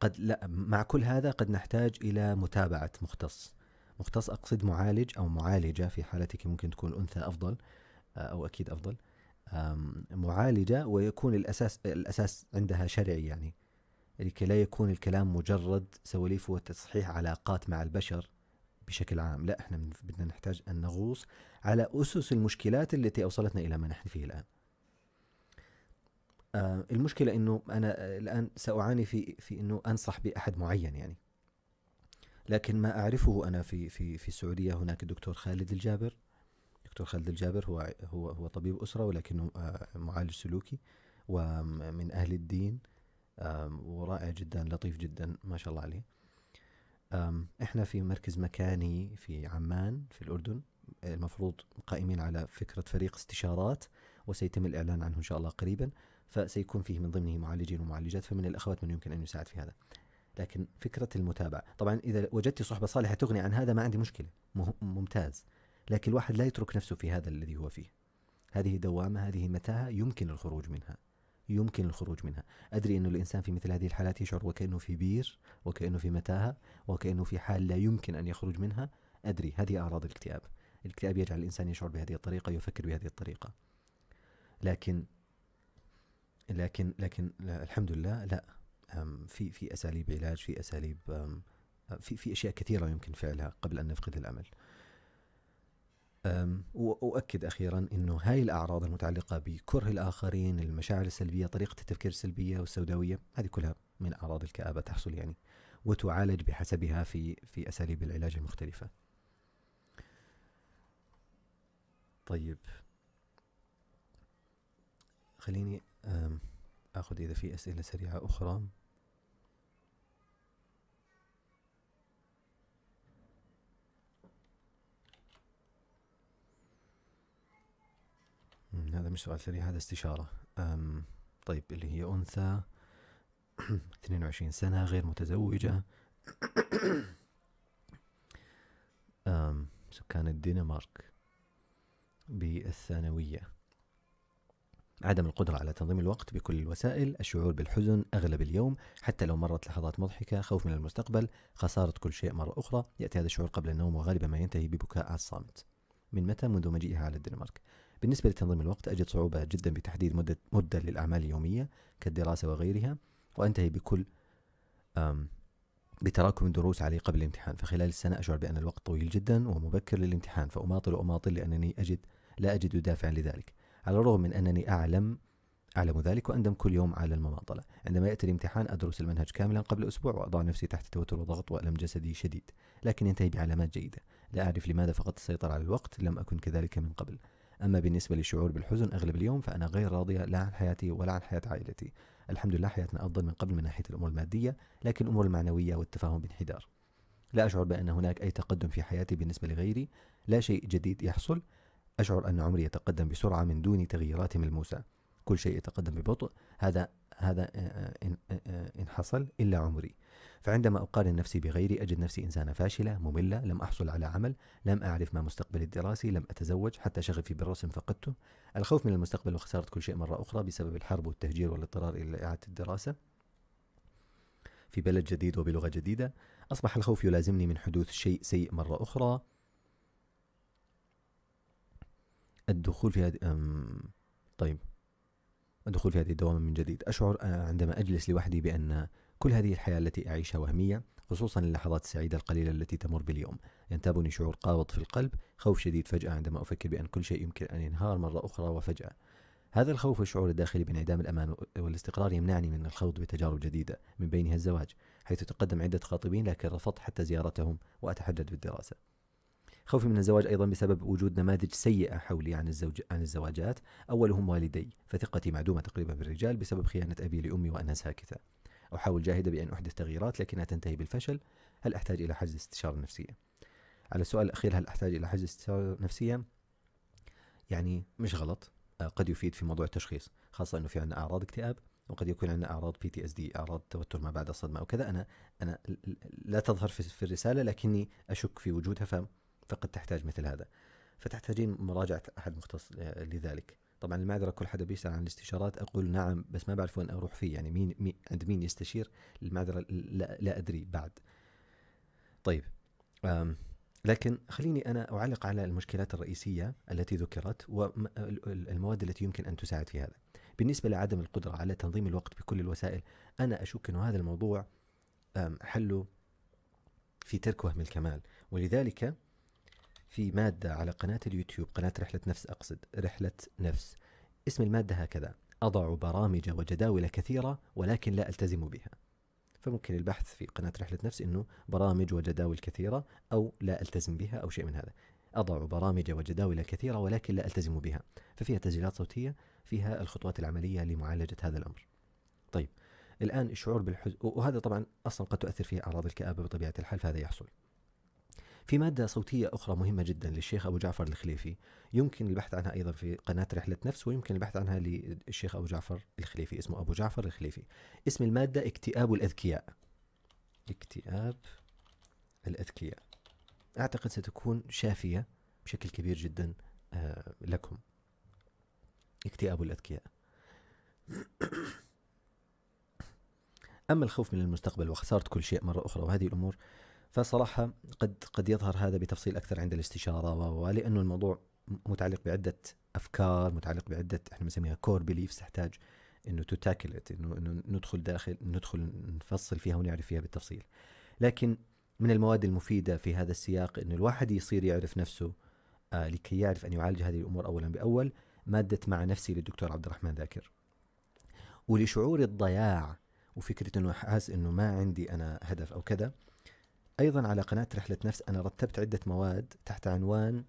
قد لا مع كل هذا قد نحتاج الى متابعه مختص مختص اقصد معالج او معالجه في حالتك ممكن تكون انثى افضل آه، او اكيد افضل معالجة ويكون الأساس الأساس عندها شرعي يعني لكي لا يكون الكلام مجرد سواليف وتصحيح علاقات مع البشر بشكل عام لا احنا بدنا نحتاج أن نغوص على أسس المشكلات التي أوصلتنا إلى ما نحن فيه الآن المشكلة أنه أنا الآن سأعاني في, في أنه أنصح بأحد معين يعني لكن ما أعرفه أنا في, في, في السعودية هناك الدكتور خالد الجابر الدكتور خالد الجابر هو هو هو طبيب اسره ولكنه آه، معالج سلوكي ومن اهل الدين ورائع جدا لطيف جدا ما شاء الله عليه احنا في مركز مكاني في عمان في الاردن المفروض قائمين على فكره فريق استشارات وسيتم الاعلان عنه ان شاء الله قريبا فسيكون فيه من ضمنه معالجين ومعالجات فمن الاخوات من يمكن ان يساعد في هذا لكن فكره المتابعه طبعا اذا وجدت صحبه صالحه تغني عن هذا ما عندي مشكله ممتاز لكن الواحد لا يترك نفسه في هذا الذي هو فيه هذه دوامة هذه متاهة يمكن الخروج منها يمكن الخروج منها أدري أن الإنسان في مثل هذه الحالات يشعر وكأنه في بير وكأنه في متاهة وكأنه في حال لا يمكن أن يخرج منها أدري هذه أعراض الاكتئاب الاكتئاب يجعل الإنسان يشعر بهذه الطريقة يفكر بهذه الطريقة لكن لكن لكن لا الحمد لله لا في في اساليب علاج في اساليب في في اشياء كثيره يمكن فعلها قبل ان نفقد الامل وأؤكد أخيرا أنه هاي الأعراض المتعلقة بكره الآخرين المشاعر السلبية طريقة التفكير السلبية والسوداوية هذه كلها من أعراض الكآبة تحصل يعني وتعالج بحسبها في في أساليب العلاج المختلفة طيب خليني آخذ إذا في أسئلة سريعة أخرى هذا مش سؤال ثري هذا استشارة أم طيب اللي هي أنثى 22 سنة غير متزوجة أم سكان الدنمارك بالثانوية عدم القدرة على تنظيم الوقت بكل الوسائل الشعور بالحزن أغلب اليوم حتى لو مرت لحظات مضحكة خوف من المستقبل خسارة كل شيء مرة أخرى يأتي هذا الشعور قبل النوم وغالبا ما ينتهي ببكاء على الصامت من متى منذ مجيئها على الدنمارك بالنسبة لتنظيم الوقت أجد صعوبة جدا بتحديد مدة مدة للأعمال اليومية كالدراسة وغيرها وأنتهي بكل بتراكم الدروس علي قبل الامتحان فخلال السنة أشعر بأن الوقت طويل جدا ومبكر للامتحان فأماطل وأماطل لأنني أجد لا أجد دافعا لذلك على الرغم من أنني أعلم أعلم ذلك وأندم كل يوم على المماطلة عندما يأتي الامتحان أدرس المنهج كاملا قبل أسبوع وأضع نفسي تحت توتر وضغط وألم جسدي شديد لكن ينتهي بعلامات جيدة لا أعرف لماذا فقدت السيطرة على الوقت لم أكن كذلك من قبل أما بالنسبة للشعور بالحزن أغلب اليوم فأنا غير راضية لا عن حياتي ولا عن حياة عائلتي الحمد لله حياتنا أفضل من قبل من ناحية الأمور المادية لكن الأمور المعنوية والتفاهم بانحدار لا أشعر بأن هناك أي تقدم في حياتي بالنسبة لغيري لا شيء جديد يحصل أشعر أن عمري يتقدم بسرعة من دون تغييرات ملموسة كل شيء يتقدم ببطء هذا هذا آه، آه، آه، إن حصل إلا عمري فعندما أقارن نفسي بغيري أجد نفسي إنسانة فاشلة مملة لم أحصل على عمل لم أعرف ما مستقبلي الدراسي لم أتزوج حتى شغفي بالرسم فقدته الخوف من المستقبل وخسارة كل شيء مرة أخرى بسبب الحرب والتهجير والاضطرار إلى إعادة الدراسة في بلد جديد وبلغة جديدة أصبح الخوف يلازمني من حدوث شيء سيء مرة أخرى الدخول في هذه أم... طيب الدخول في هذه الدوامة من جديد أشعر آه، عندما أجلس لوحدي بأن كل هذه الحياة التي أعيشها وهمية خصوصا اللحظات السعيدة القليلة التي تمر باليوم ينتابني شعور قابض في القلب خوف شديد فجأة عندما أفكر بأن كل شيء يمكن أن ينهار مرة أخرى وفجأة هذا الخوف والشعور الداخلي بانعدام الأمان والاستقرار يمنعني من الخوض بتجارب جديدة من بينها الزواج حيث تقدم عدة خاطبين لكن رفضت حتى زيارتهم وأتحدد بالدراسة خوفي من الزواج أيضا بسبب وجود نماذج سيئة حولي عن الزوج عن الزواجات أولهم والدي فثقتي معدومة تقريبا بالرجال بسبب خيانة أبي لأمي وأنا ساكتة أحاول جاهدة بأن أحدث تغييرات لكنها تنتهي بالفشل هل أحتاج إلى حجز استشارة نفسية على السؤال الأخير هل أحتاج إلى حجز استشارة نفسية يعني مش غلط آه، قد يفيد في موضوع التشخيص خاصة أنه في عندنا أعراض اكتئاب وقد يكون عندنا اعراض بي تي اس دي اعراض توتر ما بعد الصدمه وكذا انا انا لا تظهر في الرساله لكني اشك في وجودها فقد تحتاج مثل هذا فتحتاجين مراجعه احد مختص آه، لذلك طبعا المعذره كل حدا بيسال عن الاستشارات اقول نعم بس ما بعرف وين اروح فيه يعني مين, عند مين يستشير المعذره لا, لا ادري بعد طيب لكن خليني انا اعلق على المشكلات الرئيسيه التي ذكرت والمواد التي يمكن ان تساعد في هذا بالنسبه لعدم القدره على تنظيم الوقت بكل الوسائل انا اشك انه هذا الموضوع حله في ترك وهم الكمال ولذلك في مادة على قناة اليوتيوب قناة رحلة نفس أقصد رحلة نفس اسم المادة هكذا أضع برامج وجداول كثيرة ولكن لا ألتزم بها فممكن البحث في قناة رحلة نفس أنه برامج وجداول كثيرة أو لا ألتزم بها أو شيء من هذا أضع برامج وجداول كثيرة ولكن لا ألتزم بها ففيها تسجيلات صوتية فيها الخطوات العملية لمعالجة هذا الأمر طيب الآن الشعور بالحزن وهذا طبعا أصلا قد تؤثر فيه أعراض الكآبة بطبيعة الحال فهذا يحصل في مادة صوتية أخرى مهمة جدا للشيخ أبو جعفر الخليفي يمكن البحث عنها أيضا في قناة رحلة نفس ويمكن البحث عنها للشيخ أبو جعفر الخليفي اسمه أبو جعفر الخليفي اسم المادة اكتئاب الأذكياء اكتئاب الأذكياء أعتقد ستكون شافية بشكل كبير جدا آه، لكم اكتئاب الأذكياء أما الخوف من المستقبل وخسارة كل شيء مرة أخرى وهذه الأمور فصراحه قد قد يظهر هذا بتفصيل اكثر عند الاستشاره ولانه الموضوع متعلق بعده افكار متعلق بعده احنا بنسميها كور بليفز تحتاج انه تتاكل انه انه ندخل داخل ندخل نفصل فيها ونعرف فيها بالتفصيل لكن من المواد المفيده في هذا السياق انه الواحد يصير يعرف نفسه آه لكي يعرف ان يعالج هذه الامور اولا باول ماده مع نفسي للدكتور عبد الرحمن ذاكر ولشعور الضياع وفكره انه حاس انه ما عندي انا هدف او كذا أيضا على قناة رحلة نفس أنا رتبت عدة مواد تحت عنوان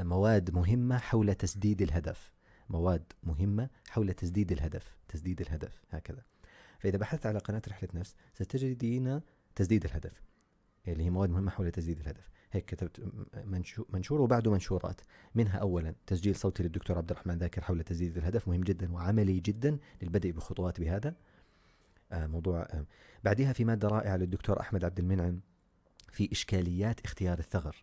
مواد مهمة حول تسديد الهدف مواد مهمة حول تسديد الهدف تسديد الهدف هكذا فإذا بحثت على قناة رحلة نفس ستجدين تسديد الهدف اللي هي مواد مهمة حول تسديد الهدف هيك كتبت منشور وبعده منشورات منها أولا تسجيل صوتي للدكتور عبد الرحمن ذاكر حول تسديد الهدف مهم جدا وعملي جدا للبدء بخطوات بهذا آه، موضوع آه، بعدها في ماده رائعه للدكتور احمد عبد المنعم في اشكاليات اختيار الثغر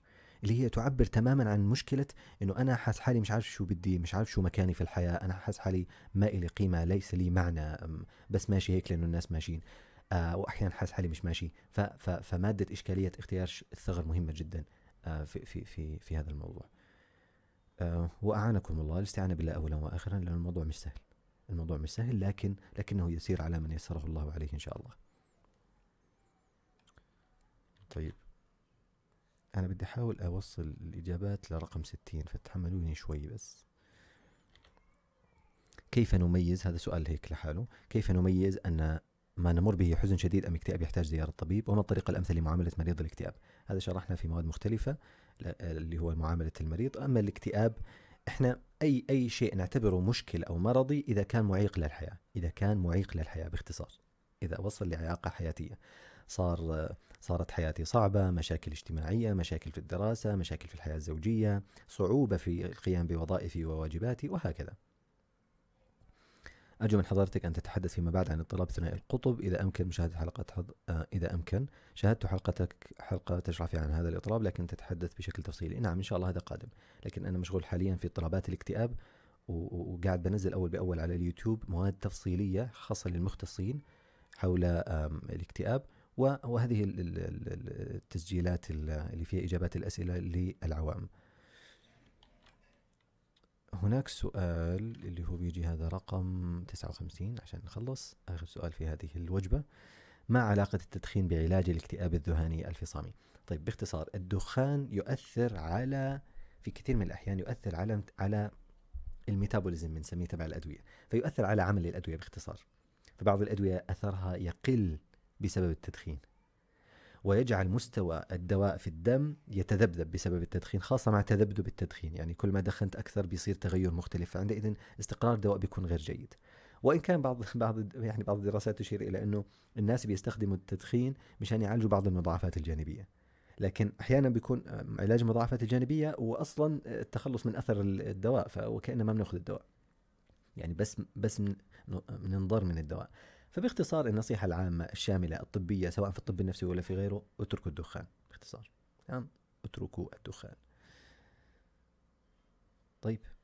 اللي هي تعبر تماما عن مشكله انه انا حاس حالي مش عارف شو بدي مش عارف شو مكاني في الحياه انا حاس حالي ما إلي قيمه ليس لي معنى بس ماشي هيك لانه الناس ماشيين آه، واحيانا حاس حالي مش ماشي فماده اشكاليه اختيار الثغر مهمه جدا في في في في هذا الموضوع واعانكم الله الاستعانه بالله اولا واخرا لان الموضوع مش سهل الموضوع مش سهل لكن لكنه يسير على من يسره الله عليه إن شاء الله طيب أنا بدي أحاول أوصل الإجابات لرقم 60 فتحملوني شوي بس كيف نميز هذا سؤال هيك لحاله كيف نميز أن ما نمر به حزن شديد أم اكتئاب يحتاج زيارة طبيب وما الطريقة الأمثل لمعاملة مريض الاكتئاب هذا شرحنا في مواد مختلفة اللي هو معاملة المريض أما الاكتئاب إحنا اي اي شيء نعتبره مشكل او مرضي اذا كان معيق للحياه، اذا كان معيق للحياه باختصار. اذا وصل لاعاقه حياتيه. صار صارت حياتي صعبه، مشاكل اجتماعيه، مشاكل في الدراسه، مشاكل في الحياه الزوجيه، صعوبه في القيام بوظائفي وواجباتي وهكذا. أرجو من حضرتك أن تتحدث فيما بعد عن اضطراب ثنائي القطب إذا أمكن مشاهدة حلقة حض... آه، إذا أمكن شاهدت حلقتك حلقة تشرفي عن هذا الاضطراب لكن تتحدث بشكل تفصيلي نعم إن شاء الله هذا قادم لكن أنا مشغول حاليا في اضطرابات الاكتئاب وقاعد بنزل أول بأول على اليوتيوب مواد تفصيلية خاصة للمختصين حول الاكتئاب وهذه التسجيلات اللي فيها إجابات الأسئلة للعوام هناك سؤال اللي هو بيجي هذا رقم 59 عشان نخلص آخر سؤال في هذه الوجبة ما علاقة التدخين بعلاج الاكتئاب الذهاني الفصامي؟ طيب باختصار الدخان يؤثر على في كثير من الأحيان يؤثر على على الميتابوليزم بنسميه تبع الأدوية فيؤثر على عمل الأدوية باختصار فبعض الأدوية أثرها يقل بسبب التدخين ويجعل مستوى الدواء في الدم يتذبذب بسبب التدخين خاصة مع تذبذب التدخين يعني كل ما دخنت أكثر بيصير تغير مختلف فعندئذ استقرار الدواء بيكون غير جيد وان كان بعض بعض يعني بعض الدراسات تشير الى انه الناس بيستخدموا التدخين مشان يعالجوا بعض المضاعفات الجانبيه لكن احيانا بيكون علاج المضاعفات الجانبيه واصلا التخلص من اثر الدواء وكاننا ما بناخذ الدواء يعني بس بس من ننضر من الدواء فباختصار النصيحة العامة الشاملة الطبية سواء في الطب النفسي ولا في غيره اتركوا الدخان باختصار نعم اتركوا الدخان طيب